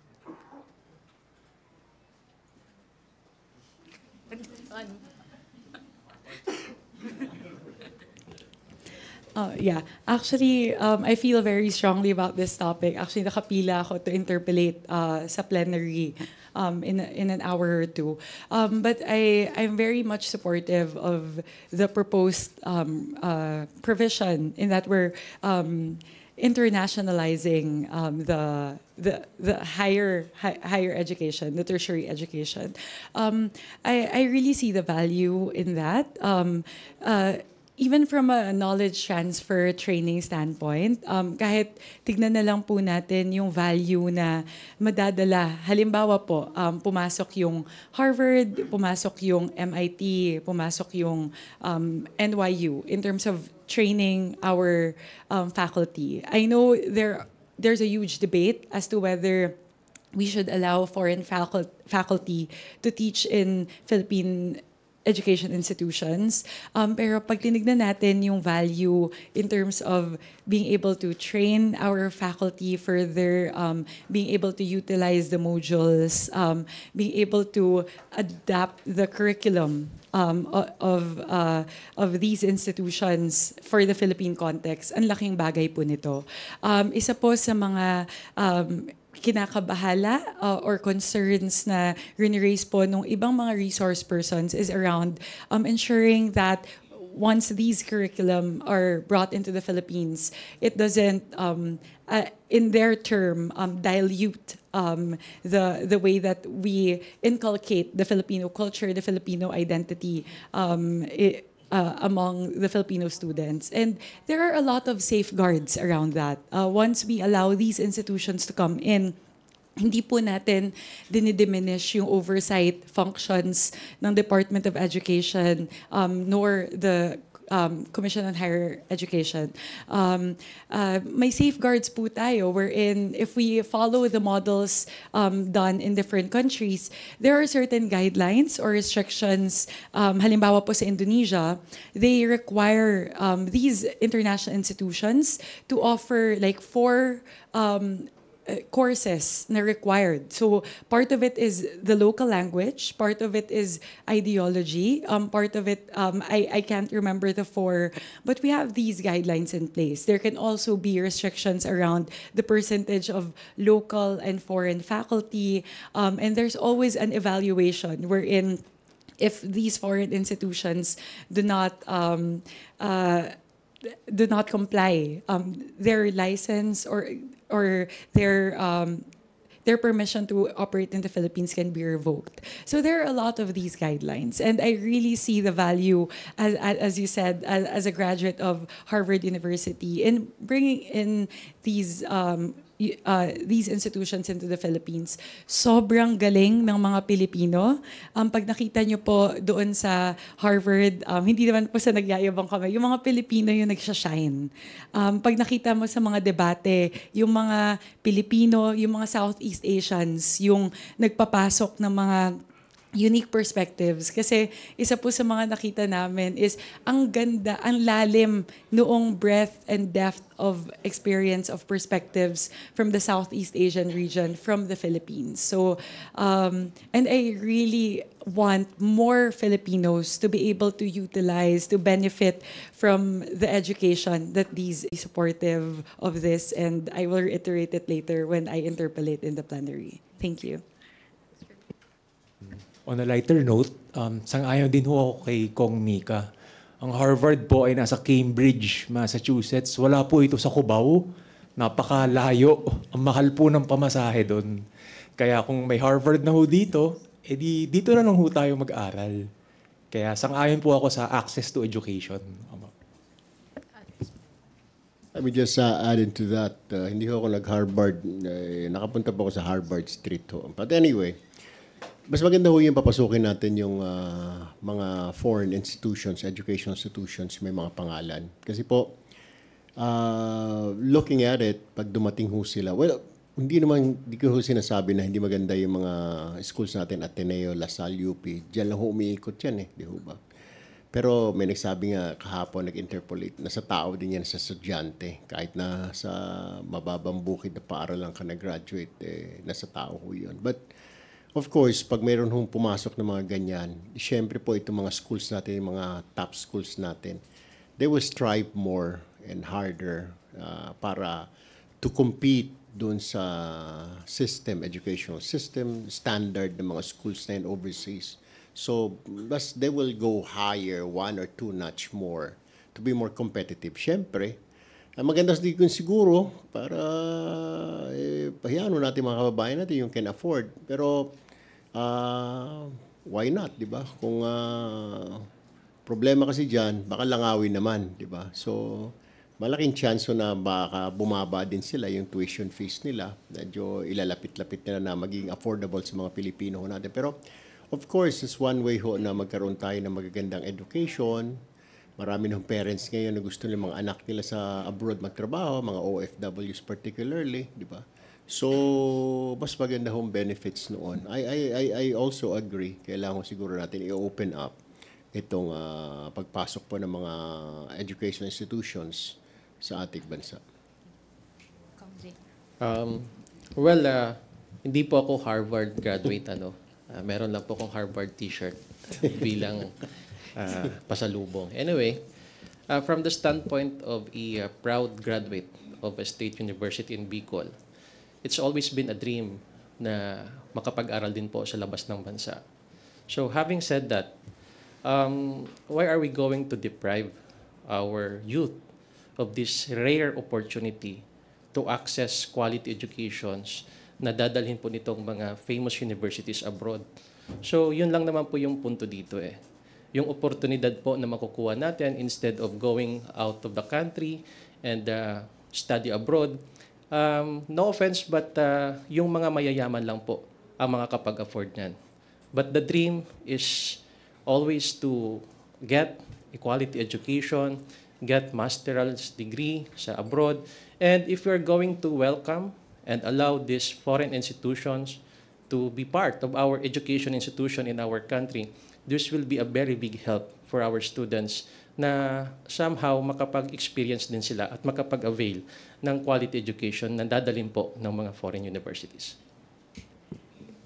Uh, yeah, actually, um, I feel very strongly about this topic. Actually, nakapila ako to interpolate uh, sa plenary um, in, in an hour or two. Um, but I, I'm very much supportive of the proposed um, uh, provision in that we're um, internationalizing um, the, the, the higher, hi, higher education, the tertiary education. Um, I, I really see the value in that. Uh, even from a knowledge transfer training standpoint, um, kahit tignan na lang po natin yung value na madadala. Halimbawa po, um, pumasok yung Harvard, pumasok yung MIT, pumasok yung um, NYU in terms of training our um, faculty. I know there there's a huge debate as to whether we should allow foreign faculty to teach in Philippine education institutions. Um, pero pag tinignan natin yung value in terms of being able to train our faculty further, um, being able to utilize the modules, um, being able to adapt the curriculum um, of, uh, of these institutions for the Philippine context, ang laking bagay po nito. Um, isa po sa mga um, kinakabahala uh, or concerns na riniraise po nung ibang mga resource persons is around um, ensuring that once these curriculum are brought into the Philippines, it doesn't, um, uh, in their term, um, dilute um, the the way that we inculcate the Filipino culture, the Filipino identity. Um, it, uh, among the Filipino students. And there are a lot of safeguards around that. Uh, once we allow these institutions to come in, hindi po natin dinidiminish yung oversight functions ng Department of Education um, nor the um, Commission on Higher Education, um, uh, may safeguards po tayo wherein if we follow the models um, done in different countries, there are certain guidelines or restrictions. Um, halimbawa po sa Indonesia, they require um, these international institutions to offer like four um, Uh, courses na required. So part of it is the local language, part of it is ideology, um, part of it, um, I, I can't remember the four, but we have these guidelines in place. There can also be restrictions around the percentage of local and foreign faculty, um, and there's always an evaluation wherein if these foreign institutions do not um, uh, do not comply um, their license or or their um, their permission to operate in the Philippines can be revoked. So there are a lot of these guidelines, and I really see the value, as, as you said, as, as a graduate of Harvard University, in bringing in these um, uh, these institutions into the Philippines. Sobrang galing ng mga Pilipino. Um, pag nakita nyo po doon sa Harvard, um, hindi naman po sa nagyayabang kami, yung mga Pilipino yung nagsashine. Um, pag nakita mo sa mga debate, yung mga Pilipino, yung mga Southeast Asians, yung nagpapasok ng mga unique perspectives kasi isa po sa mga nakita namin is ang ganda, ang lalim noong breadth and depth of experience of perspectives from the Southeast Asian region from the Philippines. So, um, and I really want more Filipinos to be able to utilize, to benefit from the education that these supportive of this. And I will reiterate it later when I interpolate in the plenary. Thank you on a lighter note, um, sang-ayon din ho ako kay Kong Mika. Ang Harvard po ay nasa Cambridge, Massachusetts. Wala po ito sa Cubao. Napakalayo. Ang mahal po ng pamasahe doon. Kaya kung may Harvard na ho dito, edi dito na lang ho tayo mag-aral. Kaya sang-ayon po ako sa access to education. Let me just uh, add into that. Uh, hindi ho ako nag-Harvard. Uh, nakapunta po ako sa Harvard Street ho. But anyway, mas maganda ho yung papasukin natin yung ah, mga foreign institutions, education institutions, may mga pangalan. Kasi po, uh, looking at it, pag dumating ho sila, well, hindi naman, hindi ko ho sinasabi na hindi maganda yung mga schools natin, Ateneo, LaSalle, UP. Diyan lang ho umiikot yan eh, di ho ba? Pero may nagsabi nga kahapon, nag-interpolate, nasa tao din yan, sa estudyante. Kahit na sa mababang bukid na lang ka na graduate, eh, nasa tao ho yun. But Of course, pag mayroon hong pumasok ng mga ganyan, syempre po itong mga schools natin, yung mga top schools natin, they will strive more and harder uh, para to compete doon sa system, educational system, standard ng mga schools na overseas. So, they will go higher, one or two notch more to be more competitive. Syempre, ang maganda din siguro para eh, pahiano natin mga kababayan natin yung can afford. Pero uh, why not, di ba? Kung uh, problema kasi diyan, baka langawin naman, di ba? So malaking chance na baka bumaba din sila yung tuition fees nila. Medyo ilalapit-lapit nila na maging affordable sa mga Pilipino natin. Pero of course, it's one way ho na magkaroon tayo ng magagandang education, Marami ng parents ngayon na gusto ng mga anak nila sa abroad magtrabaho, mga OFWs particularly, di ba? So, mas maganda home benefits noon. I, I, I, I also agree, kailangan siguro natin i-open up itong uh, pagpasok po ng mga educational institutions sa ating bansa. Um, well, uh, hindi po ako Harvard graduate. ano. Uh, meron lang po akong Harvard t-shirt bilang uh, pasalubong. Anyway, uh, from the standpoint of a uh, proud graduate of a state university in Bicol, it's always been a dream na makapag-aral din po sa labas ng bansa. So having said that, um, why are we going to deprive our youth of this rare opportunity to access quality educations na dadalhin po nitong mga famous universities abroad. So, yun lang naman po yung punto dito eh yung oportunidad po na makukuha natin instead of going out of the country and uh, study abroad. Um, no offense, but uh, yung mga mayayaman lang po ang mga kapag-afford niyan. But the dream is always to get equality education, get master's degree sa abroad. And if you're going to welcome and allow these foreign institutions to be part of our education institution in our country, this will be a very big help for our students na somehow makapag-experience din sila at makapag-avail ng quality education na dadalhin po ng mga foreign universities.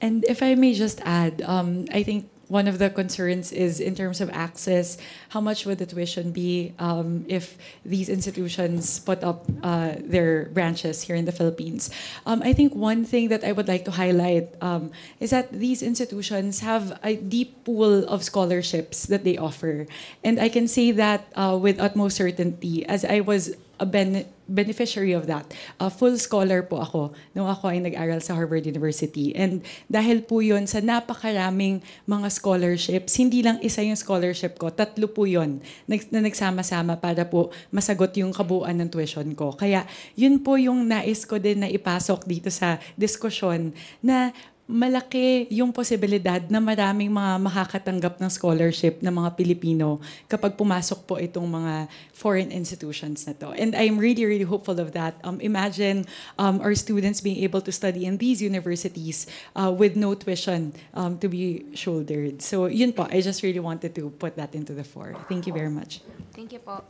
And if I may just add, um, I think one of the concerns is in terms of access, how much would the tuition be um, if these institutions put up uh, their branches here in the Philippines? Um, I think one thing that I would like to highlight um, is that these institutions have a deep pool of scholarships that they offer. And I can say that uh, with utmost certainty, as I was a ben- beneficiary of that. A full scholar po ako nung ako ay nag-aral sa Harvard University. And dahil po yun sa napakaraming mga scholarships, hindi lang isa yung scholarship ko, tatlo po yun na nagsama-sama para po masagot yung kabuuan ng tuition ko. Kaya yun po yung nais ko din na ipasok dito sa diskusyon na malaki yung posibilidad na maraming mga makakatanggap ng scholarship ng mga Pilipino kapag pumasok po itong mga foreign institutions na to. And I'm really, really hopeful of that. Um, imagine um, our students being able to study in these universities uh, with no tuition um, to be shouldered. So yun po, I just really wanted to put that into the fore. Thank you very much. Thank you po.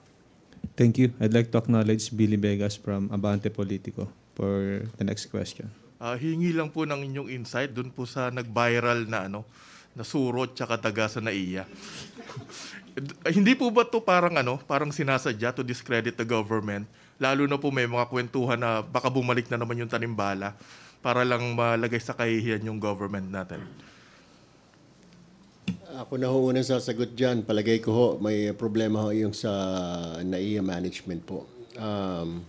Thank you. I'd like to acknowledge Billy Vegas from Abante Politico for the next question. Uh, ah, hingi lang po ng inyong insight doon po sa nag-viral na ano, na surot tsaka taga sa naiya. Hindi po ba to parang ano, parang sinasadya to discredit the government? Lalo na po may mga kwentuhan na baka bumalik na naman yung tanimbala para lang malagay sa kahihiyan yung government natin. Ako na ho unang sasagot dyan. Palagay ko ho, may problema ho yung sa NAIA management po. Um,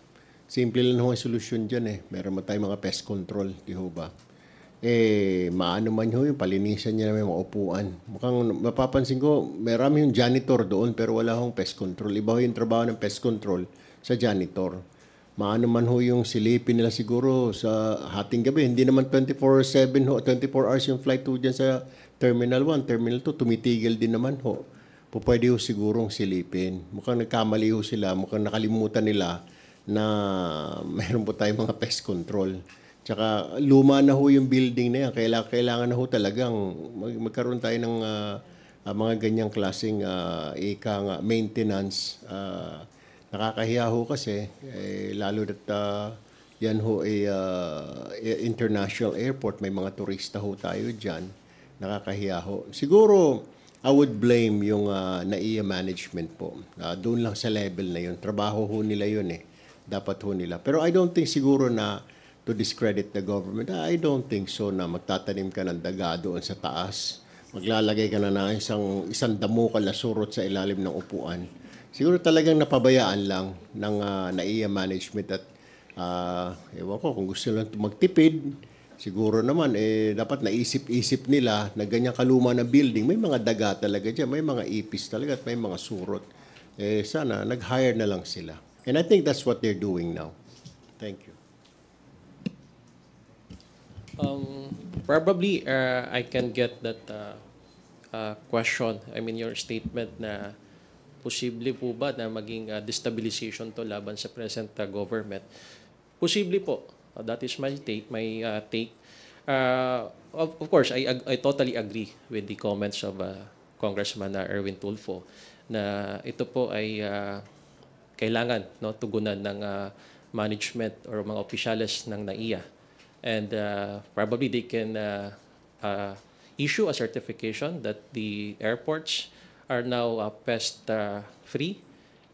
Simple lang ho ang solusyon dyan eh. Meron man tayong mga pest control, di ho ba? Eh, maano man ho yung palinisan niya namin mga upuan. Mukhang mapapansin ko, marami yung janitor doon pero wala hong pest control. Iba ho yung trabaho ng pest control sa janitor. Maano man ho yung silipin nila siguro sa hating gabi. Hindi naman 24-7 ho, 24 hours yung flight ho dyan sa Terminal 1, Terminal 2. Tumitigil din naman ho. Pupwede ho sigurong silipin. Mukhang nagkamali ho sila, mukhang nakalimutan nila na meron po tayong mga pest control. Tsaka luma na ho yung building na yan. Kailangan, kailangan na ho talagang mag- magkaroon tayo ng uh, uh, mga ganyang klaseng uh, ika nga, maintenance. Uh, nakakahiya ho kasi, eh, lalo that uh, yan ho ay uh, eh, international airport. May mga turista ho tayo dyan. Nakakahiya ho. Siguro, I would blame yung uh, NAIA management po. Uh, doon lang sa level na yun. Trabaho ho nila yun eh dapat ho nila. Pero I don't think siguro na to discredit the government, I don't think so na magtatanim ka ng daga doon sa taas. Maglalagay ka na ng isang, isang damo ka surot sa ilalim ng upuan. Siguro talagang napabayaan lang ng uh, ah, NAIA management at uh, ewan ko kung gusto lang magtipid, siguro naman eh, dapat naisip-isip nila na ganyan kaluma na building. May mga daga talaga dyan, may mga ipis talaga at may mga surot. Eh, sana nag-hire na lang sila. And I think that's what they're doing now. Thank you. Um, probably uh, I can get that uh, uh, question. I mean, your statement na posible po ba na maging uh, destabilization to laban sa present uh, government? Posible po. Uh, that is my take. My uh, take. Uh, of, of course, I, I totally agree with the comments of uh, Congressman uh, Erwin Tulfo na ito po ay uh, kailangan no, tugunan ng uh, management or mga officials ng NAIA. And uh, probably they can uh, uh, issue a certification that the airports are now uh, pest uh, free.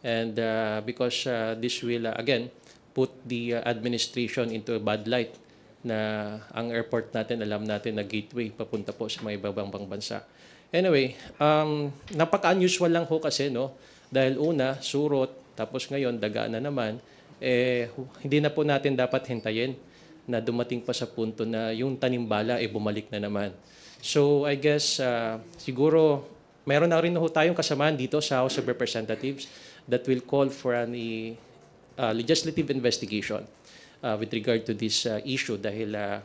And uh, because uh, this will, uh, again, put the uh, administration into a bad light na ang airport natin, alam natin na gateway papunta po sa mga ibang bang bansa. Anyway, um, napaka-unusual lang ho kasi, no? Dahil una, surot, tapos ngayon, daga na naman, eh, hindi na po natin dapat hintayin na dumating pa sa punto na yung tanimbala ay eh, bumalik na naman. So I guess uh, siguro meron na rin na tayong kasamaan dito sa House of Representatives that will call for an uh, legislative investigation uh, with regard to this uh, issue dahil uh,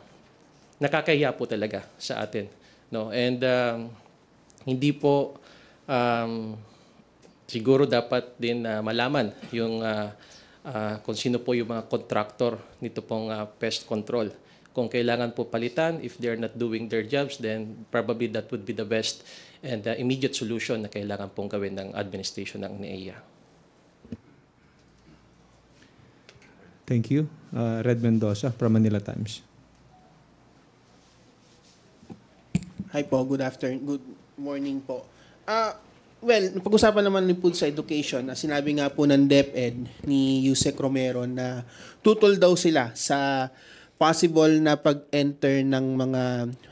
nakakahiya po talaga sa atin. No? And um, hindi po um, siguro dapat din uh, malaman yung uh, uh, kung sino po yung mga contractor nito pong uh, pest control. Kung kailangan po palitan, if they're not doing their jobs, then probably that would be the best and uh, immediate solution na kailangan pong gawin ng administration ng NIA. Thank you. Uh, Red Mendoza from Manila Times. Hi po, good afternoon, good morning po. Uh, Well, napag-usapan naman ni Food sa Education na sinabi nga po ng DepEd ni Yusek Romero na tutol daw sila sa possible na pag-enter ng mga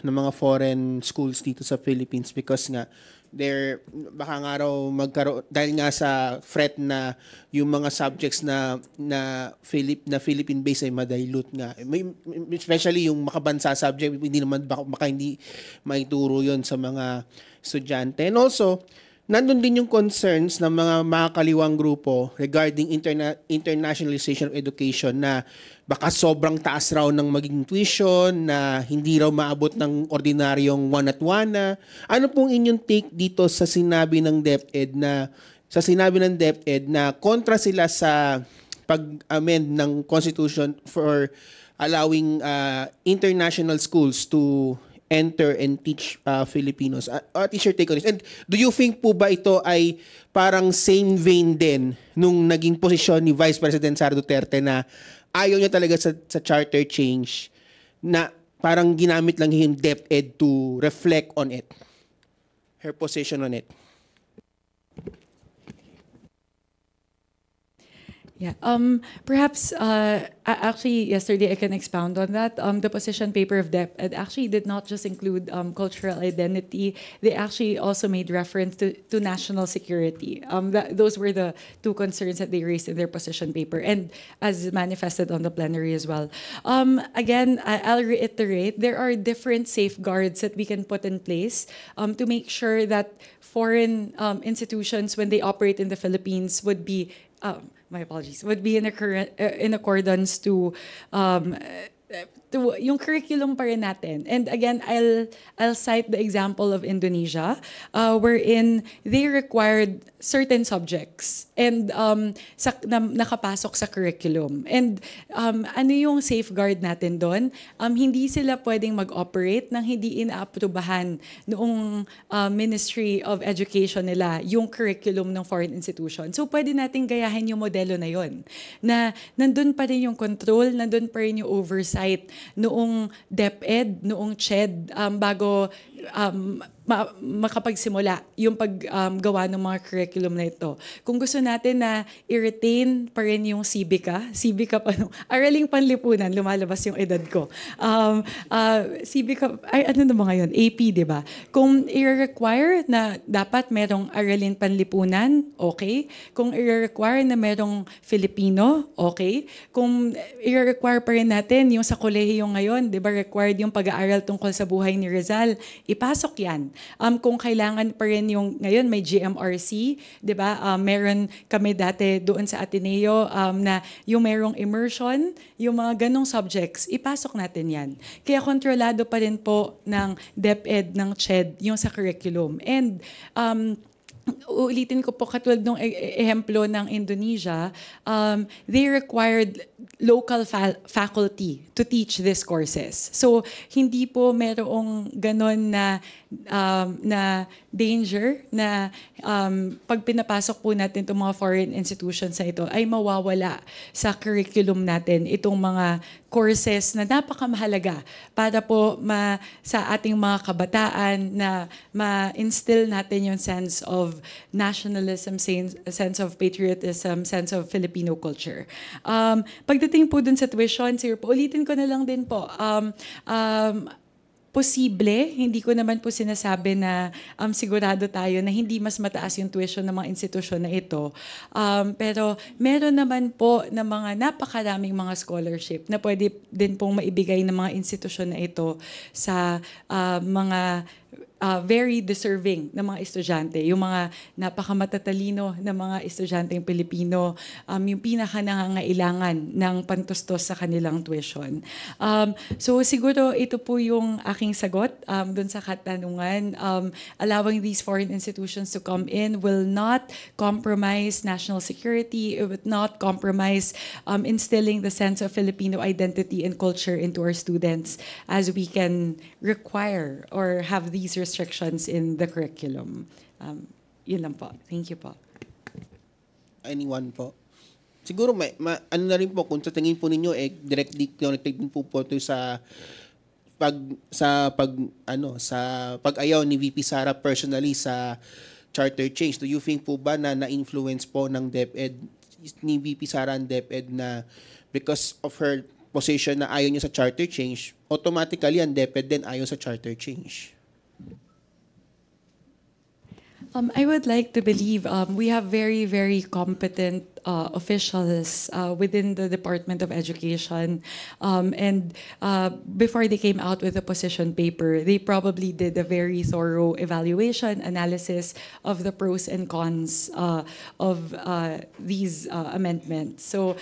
ng mga foreign schools dito sa Philippines because nga there baka nga raw magkaroon dahil nga sa threat na yung mga subjects na na Philip na Philippine based ay madilute nga especially yung makabansa subject hindi naman baka, baka hindi maituro yon sa mga estudyante and also Nandun din yung concerns ng mga makakaliwang grupo regarding interna- internationalization of education na baka sobrang taas raw ng maging tuition, na hindi raw maabot ng ordinaryong one at one. Na. Ano pong inyong take dito sa sinabi ng DepEd na sa sinabi ng DepEd na kontra sila sa pag-amend ng Constitution for allowing uh, international schools to enter and teach uh, Filipinos? Uh, what is your take on this? And do you think po ba ito ay parang same vein din nung naging posisyon ni Vice President Sara Duterte na ayaw niya talaga sa, sa charter change na parang ginamit lang yung DepEd to reflect on it, her position on it? Yeah, um, perhaps uh, actually yesterday I can expound on that. Um, the position paper of DepEd actually did not just include um, cultural identity, they actually also made reference to, to national security. Um, that, those were the two concerns that they raised in their position paper and as manifested on the plenary as well. Um, again, I, will reiterate there are different safeguards that we can put in place um, to make sure that foreign institutions, when they operate in the Philippines, would be um, my apologies, would be in, the current, uh, in accordance to um, to yung curriculum pa rin natin. And again, I'll I'll cite the example of Indonesia uh, wherein they required certain subjects and um, sa, na, nakapasok sa curriculum. And um, ano yung safeguard natin doon? Um, hindi sila pwedeng mag-operate nang hindi inaaprubahan noong uh, Ministry of Education nila yung curriculum ng foreign institution. So pwede nating gayahin yung modelo na yon na nandun pa rin yung control, nandun pa rin yung oversight noong DepEd, noong CHED, um, bago um, ma- makapagsimula yung paggawa um, ng mga curriculum na ito. Kung gusto natin na i-retain pa rin yung Civica, Civica pa no, araling panlipunan, lumalabas yung edad ko. Um, uh, Civica, ay ano na ba ngayon? AP, di ba? Kung i-require na dapat merong aralin panlipunan, okay. Kung i-require na merong Filipino, okay. Kung i-require pa rin natin yung sa kolehiyo ngayon, di ba required yung pag-aaral tungkol sa buhay ni Rizal, ipasok yan Um, kung kailangan pa rin yung, ngayon may GMRC, di ba? Um, meron kami dati doon sa Ateneo um, na yung merong immersion, yung mga ganong subjects, ipasok natin yan. Kaya kontrolado pa rin po ng DepEd, ng CHED, yung sa curriculum. And um, uulitin ko po katulad ng e-, e-, ehemplo ng Indonesia, um, they required local fa- faculty to teach these courses. So hindi po merong ganun na um, na danger na um, pag pinapasok po natin itong mga foreign institutions sa ito ay mawawala sa curriculum natin itong mga courses na napakamahalaga para po ma, sa ating mga kabataan na ma-instill natin yung sense of nationalism, sense of patriotism, sense of Filipino culture. Um, Pagdating po dun sa tuition, sir po, ulitin ko na lang din po. Um, um, posible, hindi ko naman po sinasabi na um, sigurado tayo na hindi mas mataas yung tuition ng mga institusyon na ito. Um, pero meron naman po na mga napakaraming mga scholarship na pwede din pong maibigay ng mga institusyon na ito sa uh, mga uh, very deserving ng mga estudyante. Yung mga napakamatatalino na mga estudyante yung Pilipino, um, yung pinaka nangangailangan ng pantustos sa kanilang tuition. Um, so siguro ito po yung aking sagot um, dun sa katanungan. Um, allowing these foreign institutions to come in will not compromise national security. It would not compromise um, instilling the sense of Filipino identity and culture into our students as we can require or have these restrictions in the curriculum. Um, yun lang po. Thank you po. Anyone po? Siguro, may, ma, ano na rin po, kung sa tingin po ninyo, eh, directly connected din po po to sa pag sa pag ano sa pag-ayaw ni VP Sara personally sa charter change do you think po ba na na-influence po ng DepEd ni VP Sara and DepEd na because of her position na ayon niya sa charter change, automatically ang DepEd din ayon sa charter change. Um, I would like to believe um, we have very, very competent uh, officials uh, within the Department of Education. Um, and uh, before they came out with the position paper, they probably did a very thorough evaluation, analysis of the pros and cons uh, of uh, these uh, amendments. So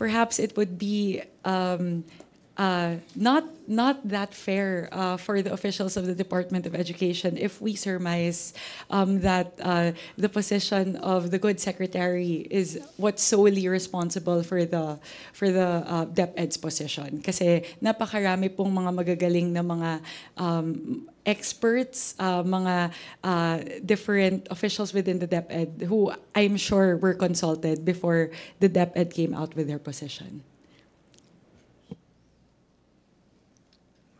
perhaps it would be um, uh, not not that fair uh, for the officials of the Department of Education if we surmise um, that uh, the position of the good secretary is what's solely responsible for the for the uh, DepEd's position. Kasi napakarami pong mga magagaling na mga um, experts, uh, mga uh, different officials within the DepEd who I'm sure were consulted before the DepEd came out with their position.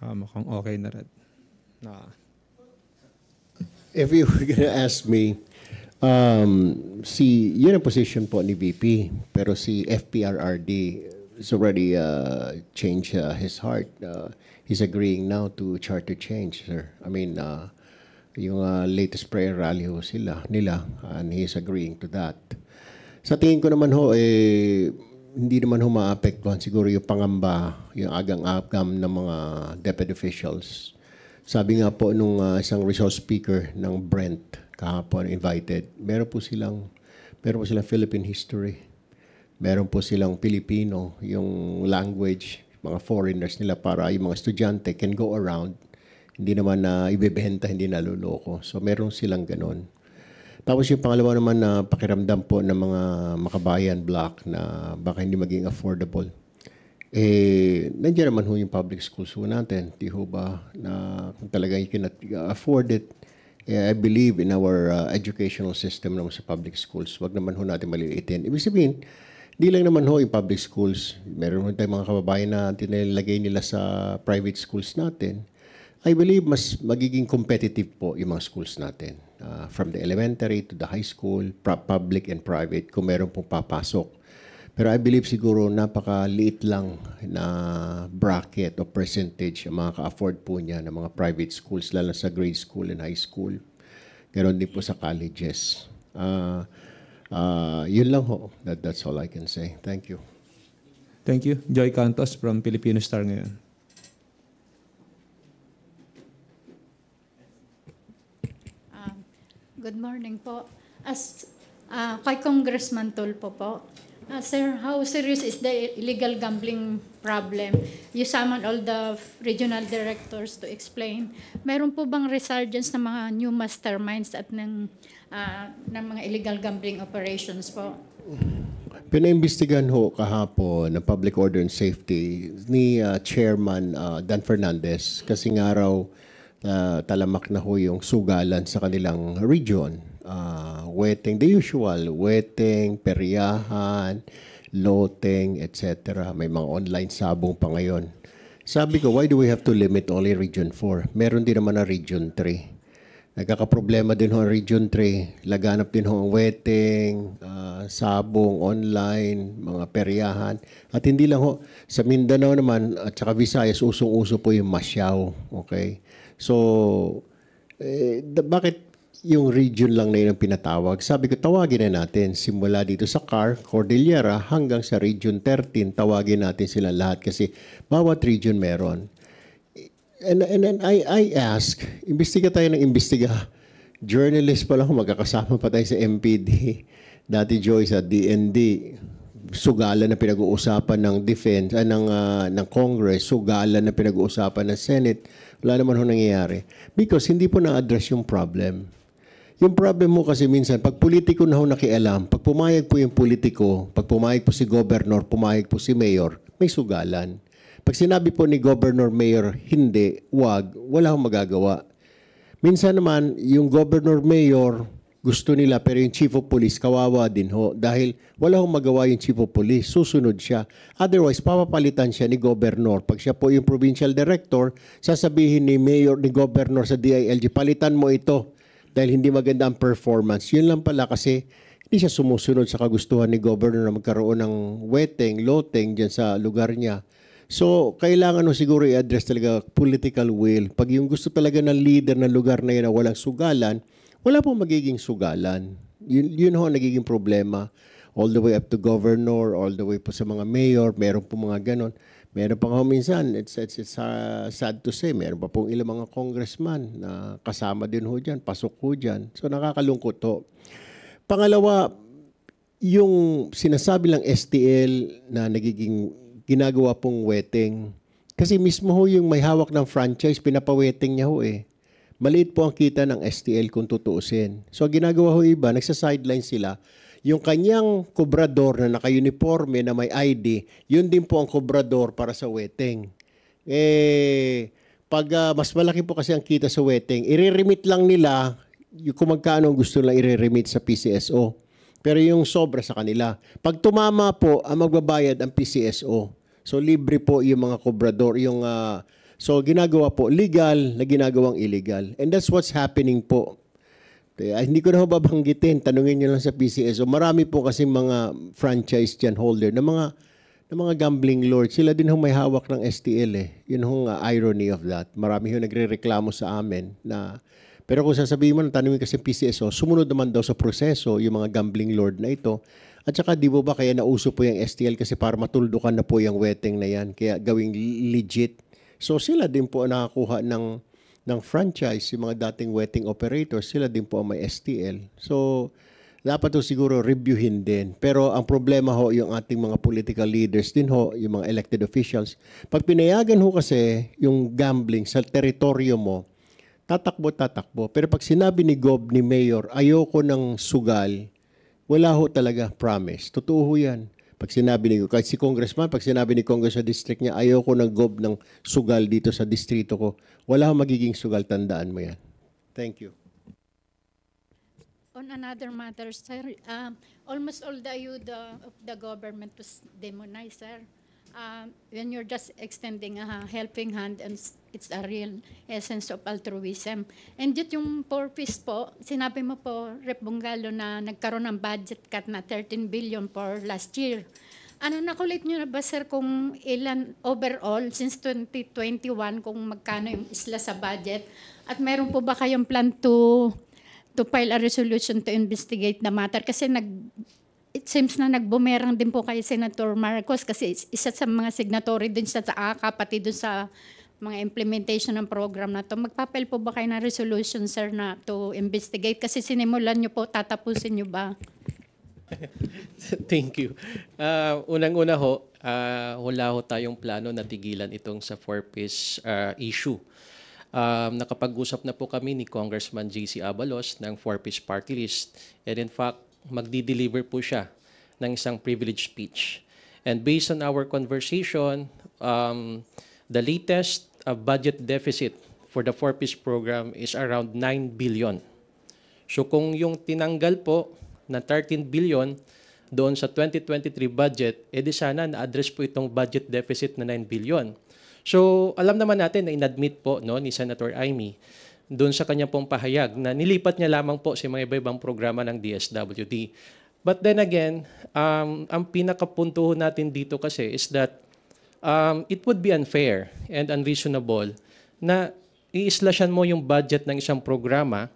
Ah, mukhang okay na rin. Ah. If you were gonna ask me, um, si, yun ang position po ni VP, pero si FPRRD has already uh, changed uh, his heart. Uh, he's agreeing now to charter change, sir. I mean, uh, yung uh, latest prayer rally ho sila, nila, and he's agreeing to that. Sa tingin ko naman ho, eh, hindi naman humaapektuhan siguro yung pangamba, yung agang-agam ng mga DepEd officials. Sabi nga po nung uh, isang resource speaker ng Brent kahapon invited, meron po silang meron po silang Philippine history. Meron po silang Filipino, yung language, mga foreigners nila para yung mga estudyante can go around. Hindi naman na uh, ibebenta, hindi naluloko. So meron silang ganun. Tapos yung pangalawa naman na pakiramdam po ng mga makabayan block na baka hindi maging affordable. Eh, nandiyan naman ho yung public schools ho natin. Di ho ba na kung talaga you cannot afford it, eh, I believe in our uh, educational system naman sa public schools. Wag naman ho natin maliliitin. Ibig sabihin, hindi lang naman ho yung public schools. Meron ho tayong mga kababayan na tinilagay nila sa private schools natin. I believe mas magiging competitive po yung mga schools natin uh, from the elementary to the high school, public and private, kung meron pong papasok. Pero I believe siguro napakaliit lang na bracket o percentage ang mga ka-afford po niya ng mga private schools, lalo sa grade school and high school. Ganon din po sa colleges. Uh, uh, yun lang ho. That, that's all I can say. Thank you. Thank you. Joy Cantos from Filipino Star ngayon. Good morning po. As uh, kay Congressman Tulpo po, uh, Sir, how serious is the illegal gambling problem? You summon all the regional directors to explain. Meron po bang resurgence ng mga new masterminds at ng, uh, ng mga illegal gambling operations po? Pinaimbestigahan ho kahapon ng Public Order and Safety ni uh, Chairman uh, Dan Fernandez kasi nga raw uh, talamak na ho yung sugalan sa kanilang region. Uh, weteng, the usual, weteng, periyahan, loteng, etc. May mga online sabong pa ngayon. Sabi ko, why do we have to limit only Region 4? Meron din naman na Region 3. Nagkakaproblema din ho ang Region 3. Laganap din ho ang weteng, uh, sabong, online, mga peryahan. At hindi lang ho, sa Mindanao naman at saka Visayas, usong-uso po yung masyaw. Okay? So, eh, da- bakit yung region lang na yun ang pinatawag? Sabi ko, tawagin na natin. Simula dito sa CAR, Cordillera, hanggang sa Region 13, tawagin natin sila lahat kasi bawat region meron. And, and, and I, I ask, imbestiga tayo ng imbestiga. Journalist pa lang, magkakasama pa tayo sa MPD. Dati Joyce sa DND, sugalan na pinag-uusapan ng defense, uh, ng, uh, ng Congress, sugalan na pinag-uusapan ng Senate wala naman ho nangyayari. Because hindi po na-address yung problem. Yung problem mo kasi minsan, pag politiko na ho nakialam, pag pumayag po yung politiko, pag pumayag po si governor, pumayag po si mayor, may sugalan. Pag sinabi po ni governor, mayor, hindi, wag, wala akong magagawa. Minsan naman, yung governor, mayor, gusto nila pero yung chief of police kawawa din ho dahil wala hong magawa yung chief of police susunod siya otherwise papapalitan siya ni governor pag siya po yung provincial director sasabihin ni mayor ni governor sa DILG palitan mo ito dahil hindi maganda ang performance yun lang pala kasi hindi siya sumusunod sa kagustuhan ni governor na magkaroon ng weteng loteng diyan sa lugar niya So, kailangan nung siguro i-address talaga political will. Pag yung gusto talaga ng leader ng lugar na yun na walang sugalan, wala pong magiging sugalan. Yun, yun ho ang nagiging problema. All the way up to governor, all the way po sa mga mayor, meron po mga ganon. Meron pa ho minsan, it's, it's, it's uh, sad to say, meron pa pong ilang mga congressman na kasama din ho dyan, pasok ho dyan. So nakakalungkot ho. Pangalawa, yung sinasabi lang STL na nagiging ginagawa pong wedding, kasi mismo ho yung may hawak ng franchise, pinapawetting niya ho eh. Maliit po ang kita ng STL kung tutuusin. So ginagawa ho iba, nagsa-sideline sila. Yung kanyang kobrador na naka-uniforme na may ID, yun din po ang kobrador para sa wedding. Eh, pag uh, mas malaki po kasi ang kita sa wedding, ire lang nila kung magkano gusto lang ire-remit sa PCSO. Pero yung sobra sa kanila. Pag tumama po, ang magbabayad ang PCSO. So libre po yung mga kobrador, yung uh, So ginagawa po legal na ginagawang illegal. And that's what's happening po. Ay, hindi ko na babanggitin, tanungin niyo lang sa PCSO. Marami po kasi mga franchise dyan holder na mga ng mga gambling lord, sila din ho may hawak ng STL eh. Yun hong uh, irony of that. Marami ho nagre-reklamo sa amin na pero kung sasabihin mo, tanungin kasi PCSO, sumunod naman daw sa proseso yung mga gambling lord na ito. At saka di ba ba kaya nauso po yung STL kasi para matuldukan na po yung wetting na yan. Kaya gawing legit So sila din po ang nakakuha ng ng franchise, yung mga dating wetting operators, sila din po ang may STL. So dapat to siguro reviewin din. Pero ang problema ho yung ating mga political leaders din ho, yung mga elected officials. Pag pinayagan ho kasi yung gambling sa teritoryo mo, tatakbo, tatakbo. Pero pag sinabi ni Gob, ni Mayor, ayoko ng sugal, wala ho talaga promise. Totoo ho yan. Pag sinabi ni, kahit si congressman, pag sinabi ni Congress sa district niya, ayoko ng gob ng sugal dito sa distrito ko, wala akong magiging sugal, tandaan mo yan. Thank you. On another matter, sir, um, almost all the ayuda uh, of the government was demonized, sir. Um, when you're just extending a helping hand and It's a real essence of altruism. And yet yung purpose po, sinabi mo po, Rep. Bungalo, na nagkaroon ng budget cut na 13 billion for last year. Ano na kulit nyo na ba, sir, kung ilan overall since 2021 kung magkano yung isla sa budget? At meron po ba kayong plan to to file a resolution to investigate the matter? Kasi nag it seems na nagbumerang din po kay Senator Marcos kasi isa sa mga signatory din siya sa AKA, ah, pati dun sa mga implementation ng program na to. Magpapel po ba kayo ng resolution, sir, na to investigate? Kasi sinimulan nyo po, tatapusin nyo ba? Thank you. Uh, Unang-una ho, uh, wala ho tayong plano na tigilan itong sa four-piece uh, ah, issue. Um, nakapag-usap na po kami ni Congressman J.C. Abalos ng four-piece party list. And in fact, magdi-deliver po siya ng isang privilege speech. And based on our conversation, um, the latest a budget deficit for the four-piece program is around 9 billion. So kung yung tinanggal po na 13 billion doon sa 2023 budget, edi sana na-address po itong budget deficit na 9 billion. So alam naman natin na inadmit po no, ni Senator Aimee doon sa kanyang pong pahayag na nilipat niya lamang po sa mga iba-ibang programa ng DSWD. But then again, um, ang pinakapuntuhan natin dito kasi is that um, it would be unfair and unreasonable na iislasyan mo yung budget ng isang programa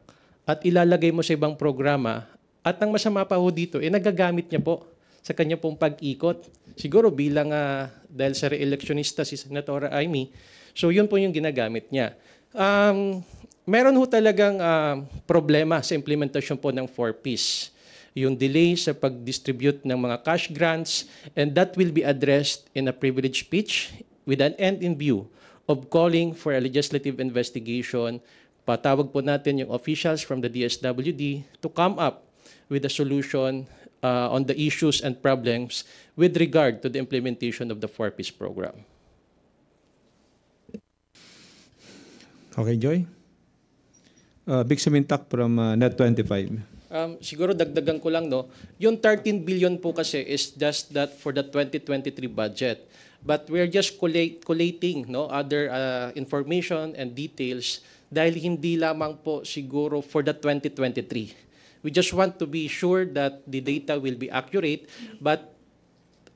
at ilalagay mo sa ibang programa at ang masama pa ho dito, eh nagagamit niya po sa kanya pong pag-ikot. Siguro bilang uh, dahil sa re-electionista si Senatora Amy, so yun po yung ginagamit niya. Um, meron ho talagang uh, problema sa implementasyon po ng four-piece yung delay sa pag-distribute ng mga cash grants, and that will be addressed in a privilege speech with an end in view of calling for a legislative investigation. Patawag po natin yung officials from the DSWD to come up with a solution uh, on the issues and problems with regard to the implementation of the 4-piece program. Okay, Joy? Uh, Big Semintak from uh, Net25. Um, siguro dagdagan ko lang, no? Yung 13 billion po kasi is just that for the 2023 budget. But we're just collate, collating no, other uh, information and details dahil hindi lamang po siguro for the 2023. We just want to be sure that the data will be accurate. But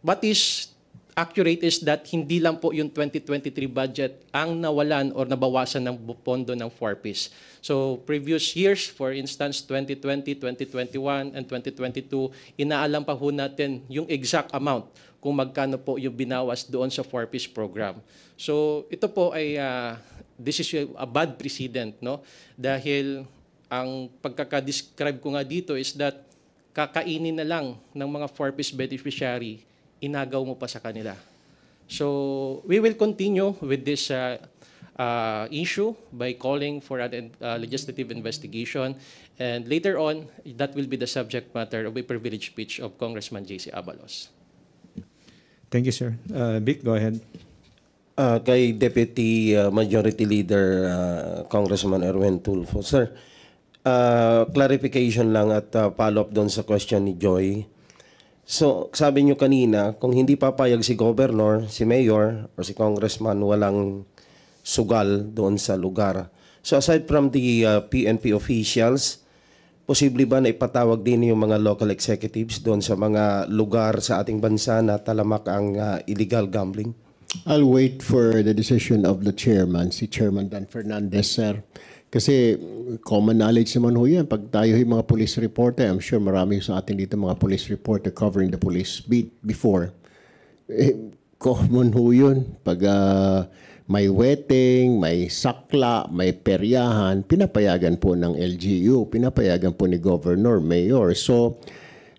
what is accurate is that hindi lang po yung 2023 budget ang nawalan or nabawasan ng pondo ng FORPIS. So previous years, for instance, 2020, 2021, and 2022, inaalam pa ho natin yung exact amount kung magkano po yung binawas doon sa FORPIS program. So ito po ay uh, this is a bad precedent no dahil ang pagkakadescribe ko nga dito is that kakainin na lang ng mga FORPIS beneficiary inagaw mo pa sa kanila. So we will continue with this uh, uh, issue by calling for a uh, legislative investigation. And later on, that will be the subject matter of a privilege speech of Congressman J.C. Abalos. Thank you, sir. Uh, go ahead. Uh, kay Deputy uh, Majority Leader uh, Congressman Erwin Tulfo, sir, uh, clarification lang at uh, follow-up doon sa question ni Joy. So, sabi nyo kanina, kung hindi papayag si governor, si mayor, or si congressman, walang sugal doon sa lugar. So, aside from the uh, PNP officials, posible ba na ipatawag din yung mga local executives doon sa mga lugar sa ating bansa na talamak ang uh, illegal gambling? I'll wait for the decision of the chairman, si Chairman Dan Fernandez, sir. Kasi common knowledge naman ho yan. Pag tayo yung mga police reporter, I'm sure marami sa atin dito mga police reporter covering the police beat before. Eh, common ho yun. Pag uh, may wedding, may sakla, may peryahan, pinapayagan po ng LGU, pinapayagan po ni governor, mayor. So,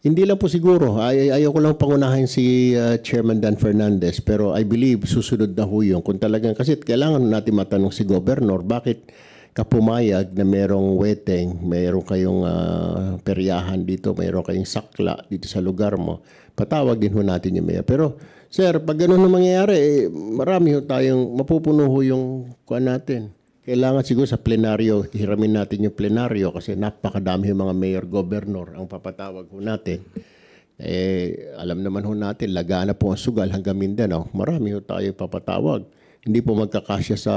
hindi lang po siguro. Ay, ayoko lang pangunahin si uh, Chairman Dan Fernandez. Pero I believe susunod na ho yun. Kung talagang kasi kailangan natin matanong si Governor, bakit kapumayag na merong weteng, meron kayong uh, peryahan dito, meron kayong sakla dito sa lugar mo, patawag din ho natin yung mayor. Pero, sir, pag ganun na mangyayari, eh, marami ho tayong, mapupuno ho yung kuan natin. Kailangan siguro sa plenaryo, hiramin natin yung plenaryo kasi napakadami yung mga mayor, governor ang papatawag ho natin. Eh, alam naman ho natin, lagana po ang sugal hanggang Mindanao. Marami ho tayo papatawag. Hindi po magkakasya sa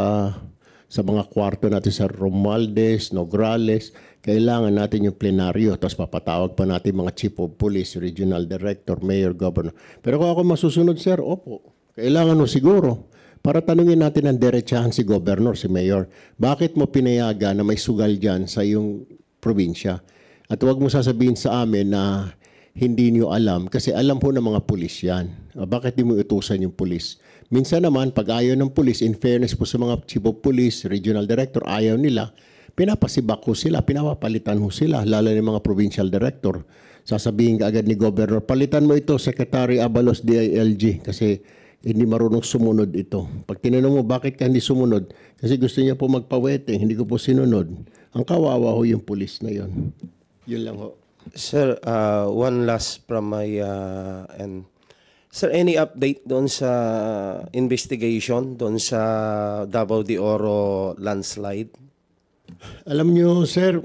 sa mga kwarto natin sa Romualdez, Nograles. Kailangan natin yung plenaryo. Tapos papatawag pa natin mga chief of police, regional director, mayor, governor. Pero kung ako masusunod, sir, opo. Kailangan mo siguro para tanungin natin ang derechahan si governor, si mayor. Bakit mo pinayaga na may sugal dyan sa iyong probinsya? At huwag mo sasabihin sa amin na hindi niyo alam kasi alam po ng mga pulis yan. Ah, bakit di mo utusan yung pulis? Minsan naman, pag ayaw ng pulis, in fairness po sa mga chief of police, regional director, ayaw nila, pinapasibak ko sila, pinapapalitan ko sila, lalo ng mga provincial director. Sasabihin ka agad ni Governor, palitan mo ito, Secretary Abalos DILG, kasi hindi marunong sumunod ito. Pag tinanong mo, bakit ka hindi sumunod? Kasi gusto niya po magpawete, hindi ko po sinunod. Ang kawawa ho yung pulis na yon. Yun lang ho. Sir, uh, one last from my uh, end. Sir, any update doon sa investigation, doon sa Davao de Oro landslide? Alam nyo, sir,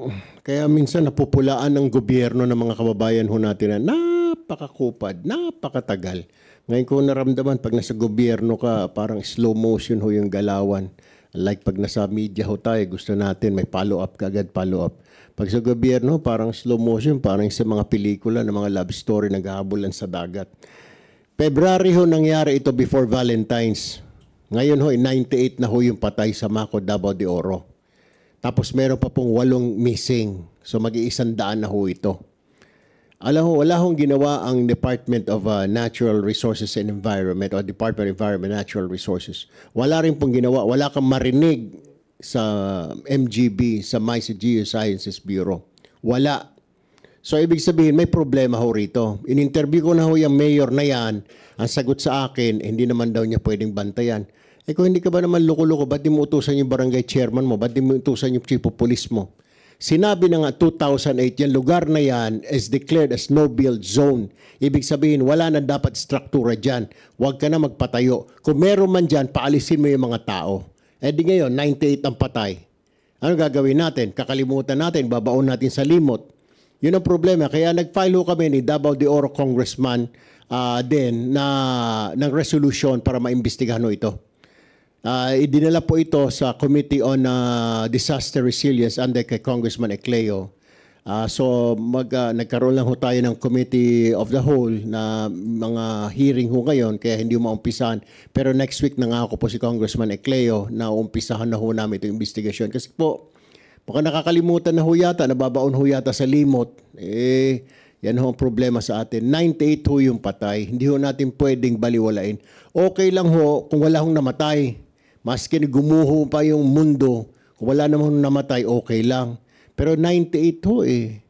kaya minsan napupulaan ng gobyerno ng mga kababayan ho natin na napakakupad, napakatagal. Ngayon ko naramdaman, pag nasa gobyerno ka, parang slow motion ho yung galawan. Like pag nasa media ho tayo, gusto natin may follow-up ka agad, follow-up. Pag sa gobyerno, parang slow motion, parang sa mga pelikula ng mga love story naghahabulan sa dagat. February ho nangyari ito before Valentine's. Ngayon ho, 98 eh, na ho yung patay sa Mako, Davao de Oro. Tapos meron pa pong walong missing. So mag iisang daan na ho ito. Alam ho, wala hong ginawa ang Department of uh, Natural Resources and Environment o Department of Environment Natural Resources. Wala rin pong ginawa. Wala kang marinig sa MGB, sa MICE Geosciences Bureau. Wala. So ibig sabihin may problema ho rito. In-interview ko na ho yung mayor na yan. Ang sagot sa akin, hindi naman daw niya pwedeng bantayan. Eh kung hindi ka ba naman loko-loko, ba't di mo utusan yung barangay chairman mo? Ba't di mo utusan yung chief of police mo? Sinabi na nga 2008, yung lugar na yan is declared as no-build zone. Ibig sabihin, wala na dapat struktura dyan. Huwag ka na magpatayo. Kung meron man dyan, paalisin mo yung mga tao. Eh di ngayon, 98 ang patay. Ano gagawin natin? Kakalimutan natin, babaon natin sa limot. Yun ang problema. Kaya nag-file kami ni Davao de Oro Congressman uh, din na, ng resolution para maimbestigahan ito. Uh, idinala po ito sa Committee on uh, Disaster Resilience under kay Congressman Ecleo. Uh, so mag, uh, nagkaroon lang ho tayo ng committee of the whole na mga hearing ho ngayon kaya hindi maumpisahan. Pero next week na nga ako po si Congressman Ecleo na umpisahan na ho namin itong investigation. Kasi po Baka nakakalimutan na ho yata, nababaon ho yata sa limot. Eh, yan ho ang problema sa atin. 98 ho yung patay. Hindi ho natin pwedeng baliwalain. Okay lang ho kung wala hong namatay. Maski gumuho pa yung mundo, kung wala naman hong namatay, okay lang. Pero 98 ho eh.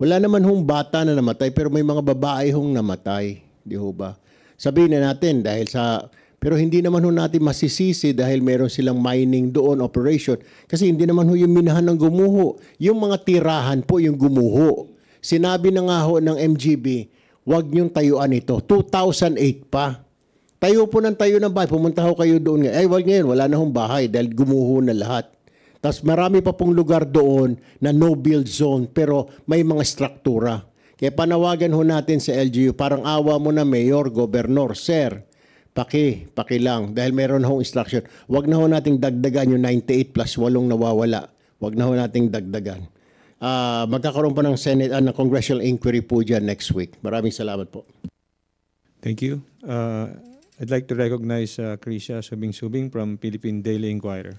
Wala naman hong bata na namatay, pero may mga babae hong namatay. Di ho ba? Sabihin na natin, dahil sa pero hindi naman ho natin masisisi dahil meron silang mining doon operation. Kasi hindi naman ho yung minahan ng gumuho. Yung mga tirahan po yung gumuho. Sinabi na nga ho ng MGB, huwag niyong tayuan ito. 2008 pa. Tayo po ng tayo ng bahay. Pumunta ho kayo doon. Ngayon. Eh, well, ngayon, wala na hong bahay dahil gumuho na lahat. Tapos marami pa pong lugar doon na no-build zone pero may mga struktura. Kaya panawagan ho natin sa LGU, parang awa mo na mayor, governor, sir Paki, paki lang. Dahil meron hong instruction. Huwag na ho nating dagdagan yung 98 plus 8 nawawala. Huwag na ho nating dagdagan. Uh, magkakaroon po ng Senate, uh, ng Congressional Inquiry po dyan next week. Maraming salamat po. Thank you. Uh, I'd like to recognize uh, Krisha Subing-Subing from Philippine Daily Inquirer.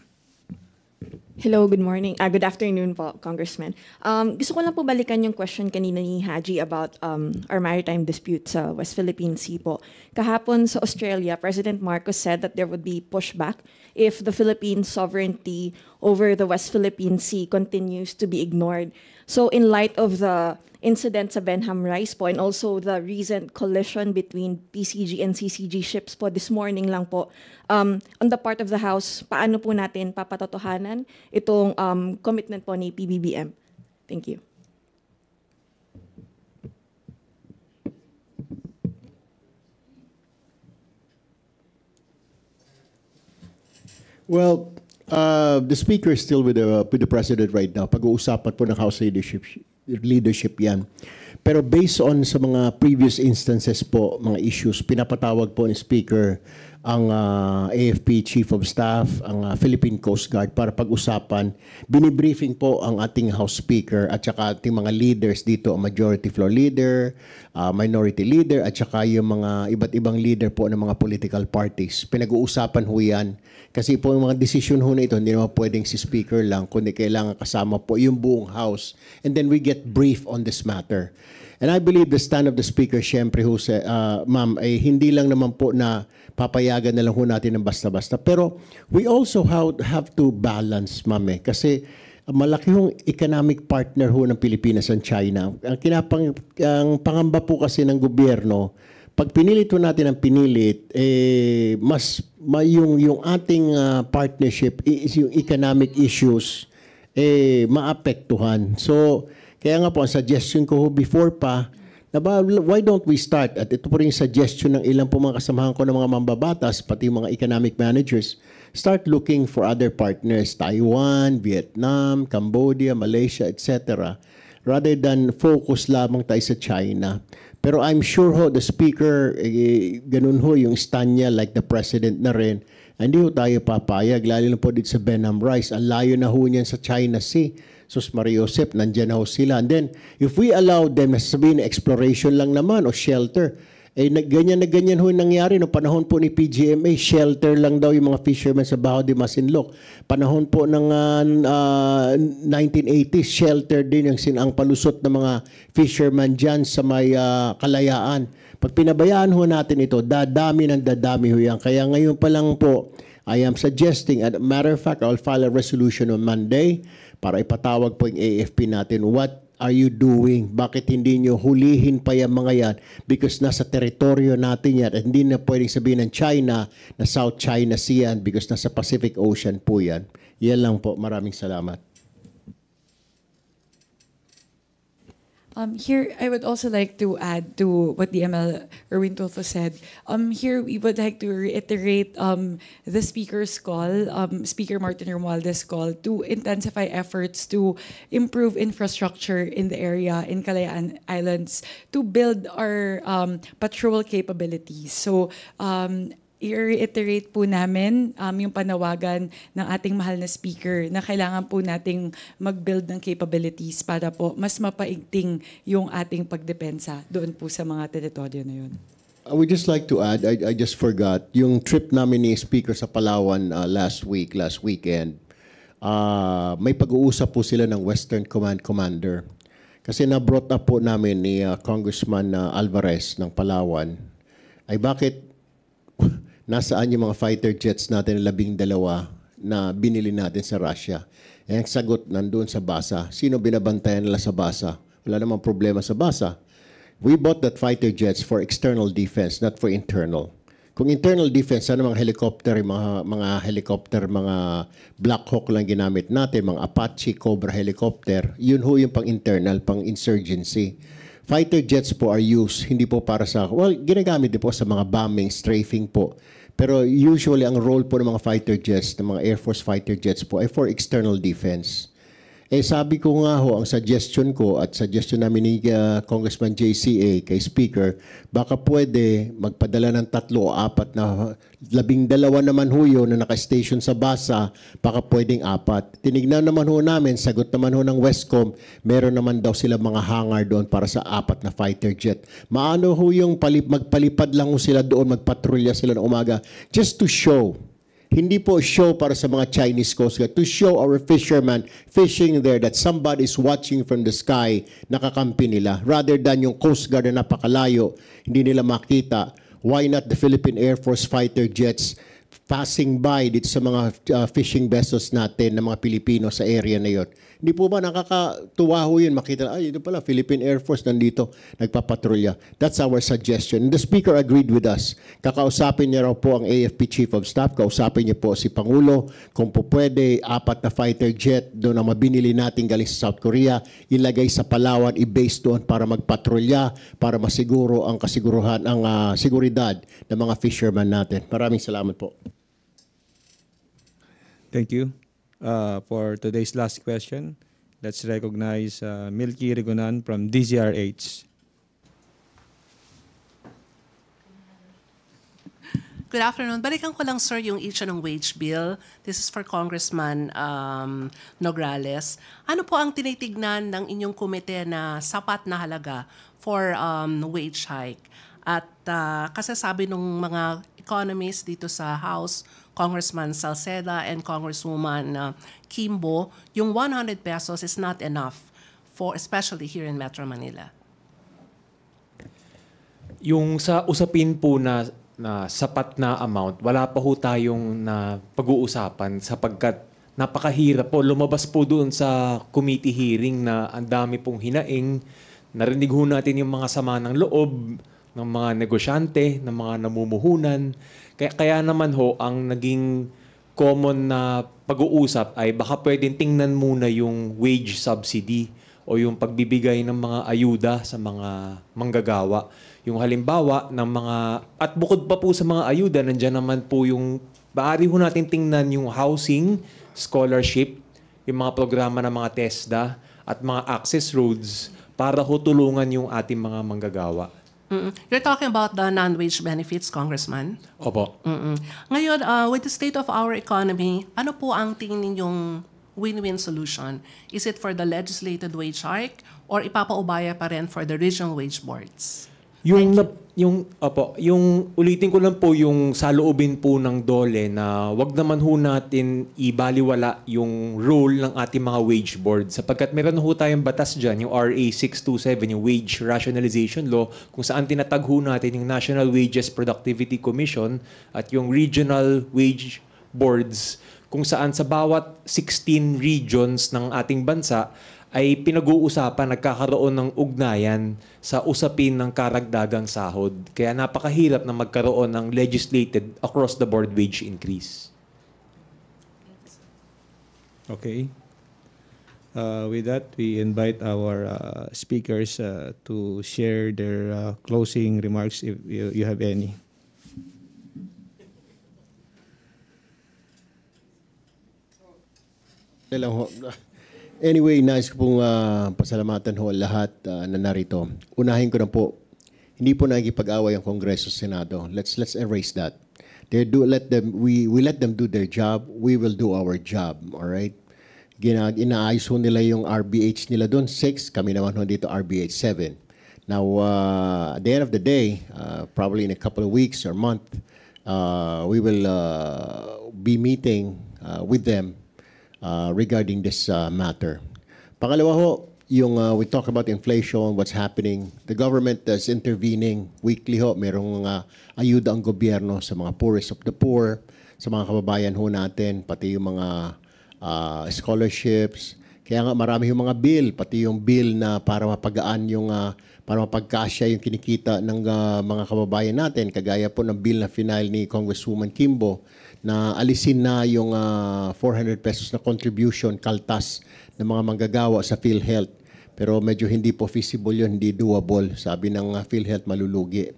Hello, good morning. Uh, good afternoon po, Congressman. Um, gusto ko lang po balikan yung question kanina ni Haji about um, our maritime dispute sa West Philippine Sea po. Kahapon sa Australia, President Marcos said that there would be pushback if the Philippine sovereignty over the West Philippine Sea continues to be ignored. So in light of the incidents at Benham Rice po and also the recent collision between PCG and CCG ships po this morning lang po, um, on the part of the House, paano po natin papatotohanan itong um, commitment po ni PBBM? Thank you. Well, Uh, the speaker is still with the, with the president right now. Pag-uusapan po ng House leadership, leadership yan. Pero based on sa mga previous instances po, mga issues, pinapatawag po ni speaker ang uh, ah, AFP Chief of Staff, ang uh, Philippine Coast Guard para pag-usapan. Binibriefing po ang ating House Speaker at saka ating mga leaders dito, majority floor leader, uh, minority leader at saka yung mga iba't ibang leader po ng mga political parties. Pinag-uusapan ho yan kasi po yung mga decision ho na ito hindi naman pwedeng si Speaker lang kundi kailangan kasama po yung buong House and then we get brief on this matter. And I believe the stand of the speaker, syempre, Jose, uh, ah, ma'am, ay eh, hindi lang naman po na papayagan na lang natin ng basta-basta. Pero we also have to balance, ma'am, eh, kasi malaki hong economic partner ho ng Pilipinas ang China. Ang, kinapang, ang pangamba po kasi ng gobyerno, pag pinilit ho natin ang pinilit, eh, mas ma, yung, yung ating uh, partnership is yung economic issues eh, maapektuhan. So, kaya nga po, ang suggestion ko before pa, na ba, why don't we start? At ito po rin suggestion ng ilang po mga kasamahan ko ng mga mambabatas, pati mga economic managers, start looking for other partners, Taiwan, Vietnam, Cambodia, Malaysia, etc. Rather than focus lamang tayo sa China. Pero I'm sure ho, the speaker, eh, ganun ho yung stand niya like the president na rin, hindi ho tayo papayag, lalo na po dito sa Benham Rice. Ang layo na ho niyan sa China Sea Sus Maria Joseph, nandiyan na ho sila. And then, if we allow them, sabihin exploration lang naman o shelter, eh, ganyan na ganyan ho nangyari no panahon po ni PGMA, shelter lang daw yung mga fishermen sa Baho de Masinloc. Panahon po ng uh, uh, 1980s, shelter din yung sin ang palusot ng mga fishermen dyan sa may uh, kalayaan. Pag pinabayaan ho natin ito, dadami ng dadami ho yan. Kaya ngayon pa lang po, I am suggesting, as a matter of fact, I'll file a resolution on Monday para ipatawag po yung AFP natin, what are you doing? Bakit hindi nyo hulihin pa yung mga yan? Because nasa teritoryo natin yan. At hindi na pwedeng sabihin ng China na South China Sea yan because nasa Pacific Ocean po yan. Yan lang po. Maraming salamat. Um, here, I would also like to add to what the ML Erwin Tulfo said. Um, here, we would like to reiterate um, the speaker's call, um, Speaker Martin Romualdez's call, to intensify efforts to improve infrastructure in the area in Calayan Islands to build our um, patrol capabilities. So um, i-reiterate po namin um, yung panawagan ng ating mahal na speaker na kailangan po nating mag-build ng capabilities para po mas mapaigting yung ating pagdepensa doon po sa mga teritoryo na yun. I would just like to add, I, I just forgot, yung trip namin ni Speaker sa Palawan uh, last week, last weekend, uh, may pag-uusap po sila ng Western Command Commander. Kasi na-brought up po namin ni uh, Congressman uh, Alvarez ng Palawan ay bakit nasaan yung mga fighter jets natin, labing dalawa, na binili natin sa Russia? Eh, ang sagot nandun sa basa. Sino binabantayan nila sa basa? Wala namang problema sa basa. We bought that fighter jets for external defense, not for internal. Kung internal defense, ano mga helicopter, mga, mga helicopter, mga Black Hawk lang ginamit natin, mga Apache, Cobra helicopter, yun ho yung pang internal, pang insurgency. Fighter jets po are used, hindi po para sa... Well, ginagamit din po sa mga bombing, strafing po. Pero usually, ang role po ng mga fighter jets, ng mga Air Force fighter jets po, ay for external defense. Eh sabi ko nga ho, ang suggestion ko at suggestion namin ni uh, Congressman JCA kay Speaker, baka pwede magpadala ng tatlo o apat na labing dalawa naman ho yun na naka-station sa BASA, baka pwedeng apat. Tinignan naman ho namin, sagot naman ho ng Westcom, meron naman daw sila mga hangar doon para sa apat na fighter jet. Maano ho yung palip, magpalipad lang ho sila doon, magpatrolya sila ng umaga just to show hindi po show para sa mga Chinese Coast Guard. To show our fishermen fishing there that somebody is watching from the sky, nakakampi nila. Rather than yung Coast Guard na napakalayo, hindi nila makita. Why not the Philippine Air Force fighter jets passing by dito sa mga uh, fishing vessels natin ng mga Pilipino sa area na yon? Di po ba nakakatuwa ho yun? Makita, ay, ito pala, Philippine Air Force nandito, nagpapatrolya. That's our suggestion. And the Speaker agreed with us. Kakausapin niya raw po ang AFP Chief of Staff, kausapin niya po si Pangulo, kung po pwede, apat na fighter jet doon ang mabinili natin galing sa South Korea, ilagay sa Palawan, i-base doon para magpatrolya, para masiguro ang kasiguruhan, ang uh, seguridad ng mga fisherman natin. Maraming salamat po. Thank you. Uh, for today's last question, let's recognize uh, Milky Rigunan from DZRH. Good afternoon. Balikan ko lang, sir, yung issue ng wage bill. This is for Congressman um, Nograles. Ano po ang tinitignan ng inyong komite na sapat na halaga for um, wage hike? At uh, kasi sabi ng mga economists dito sa House, Congressman Salceda and Congresswoman uh, Kimbo, yung 100 pesos is not enough for especially here in Metro Manila. Yung sa usapin po na na sapat na amount, wala pa ho tayong na pag-uusapan sapagkat napakahirap po. Lumabas po doon sa committee hearing na ang dami pong hinaing. Narinig ho natin yung mga sama ng loob ng mga negosyante, ng mga namumuhunan. Kaya, kaya naman ho, ang naging common na pag-uusap ay baka pwedeng tingnan muna yung wage subsidy o yung pagbibigay ng mga ayuda sa mga manggagawa. Yung halimbawa ng mga, at bukod pa po sa mga ayuda, nandiyan naman po yung, baari ho natin tingnan yung housing, scholarship, yung mga programa ng mga TESDA at mga access roads para ho tulungan yung ating mga manggagawa. Mm-mm. You're talking about the non-wage benefits, Congressman? Opo. Mm-mm. Ngayon, uh, with the state of our economy, ano po ang tingin ninyong win-win solution? Is it for the legislated wage hike or ipapaubaya pa rin for the regional wage boards? Yung, na, yung, apo, yung ulitin ko lang po yung saloobin po ng DOLE na wag naman ho natin ibaliwala yung role ng ating mga wage board sapagkat meron ho tayong batas diyan yung RA 627, yung Wage Rationalization Law, kung saan tinatag ho natin yung National Wages Productivity Commission at yung Regional Wage Boards kung saan sa bawat 16 regions ng ating bansa ay pinag-uusapan, nagkakaroon ng ugnayan sa usapin ng karagdagang sahod. Kaya napakahirap na magkaroon ng legislated across the board wage increase. Okay. Uh, with that, we invite our uh, speakers uh, to share their uh, closing remarks if you, you have any. Kailan ho? Anyway, nice ko pong ah, pasalamatan ho lahat ah, na narito. Unahin ko na po, hindi po nagipag-away ang Kongreso Senado. Let's let's erase that. They do let them we we let them do their job. We will do our job, all right? Ginag inaayos ho nila yung RBH nila doon 6, kami naman ho dito RBH 7. Now, uh, at the end of the day, uh, probably in a couple of weeks or month, uh, we will uh, be meeting uh, with them uh, regarding this uh, matter. Pangalawa ho, yung uh, we talk about inflation, what's happening. The government is intervening weekly ho. Merong uh, ayuda ang gobyerno sa mga poorest of the poor, sa mga kababayan ho natin, pati yung mga uh, scholarships. Kaya nga marami yung mga bill, pati yung bill na para mapagaan yung, uh, para mapagkasya yung kinikita ng uh, mga kababayan natin, kagaya po ng bill na final ni Congresswoman Kimbo na alisin na yung uh, ah, 400 pesos na contribution kaltas ng mga manggagawa sa PhilHealth. Pero medyo hindi po feasible yun, hindi doable. Sabi ng ah, PhilHealth malulugi.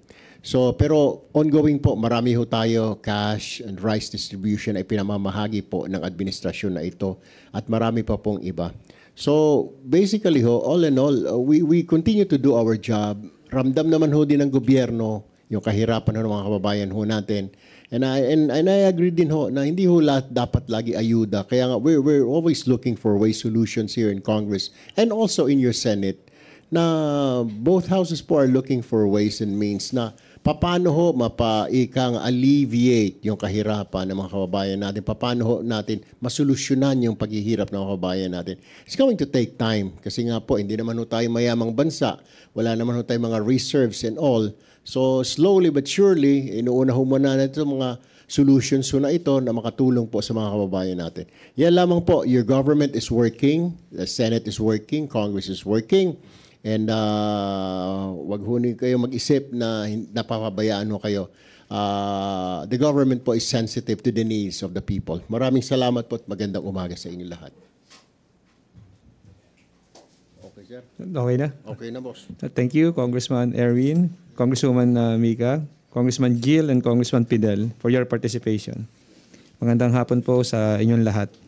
So, pero ongoing po, marami ho tayo cash and rice distribution ay pinamamahagi po ng administrasyon na ito at marami pa pong iba. So, basically ho, all in all, uh, we, we continue to do our job. Ramdam naman ho din ng gobyerno yung kahirapan ng mga kababayan ho natin And I and, and I agree din ho na hindi ho lahat dapat lagi ayuda. Kaya nga we're, we're always looking for way solutions here in Congress and also in your Senate na both houses po are looking for ways and means na paano ho mapaikang alleviate yung kahirapan ng mga kababayan natin? Paano ho natin masolusyonan yung paghihirap ng mga kababayan natin? It's going to take time kasi nga po hindi naman ho tayo mayamang bansa. Wala naman ho tayo mga reserves and all. So slowly but surely, inuuna ho muna natin itong mga solutions na ito na makatulong po sa mga kababayan natin. Yan lamang po, your government is working, the Senate is working, Congress is working, and uh, wag huni kayo mag-isip na napapabayaan ho kayo. Uh, the government po is sensitive to the needs of the people. Maraming salamat po at magandang umaga sa inyo lahat. Okay, sir. Okay na. Okay na, boss. Thank you, Congressman Erwin. Congresswoman uh, Mika, Congressman Gil, and Congressman Pidel for your participation. Magandang hapon po sa inyong lahat.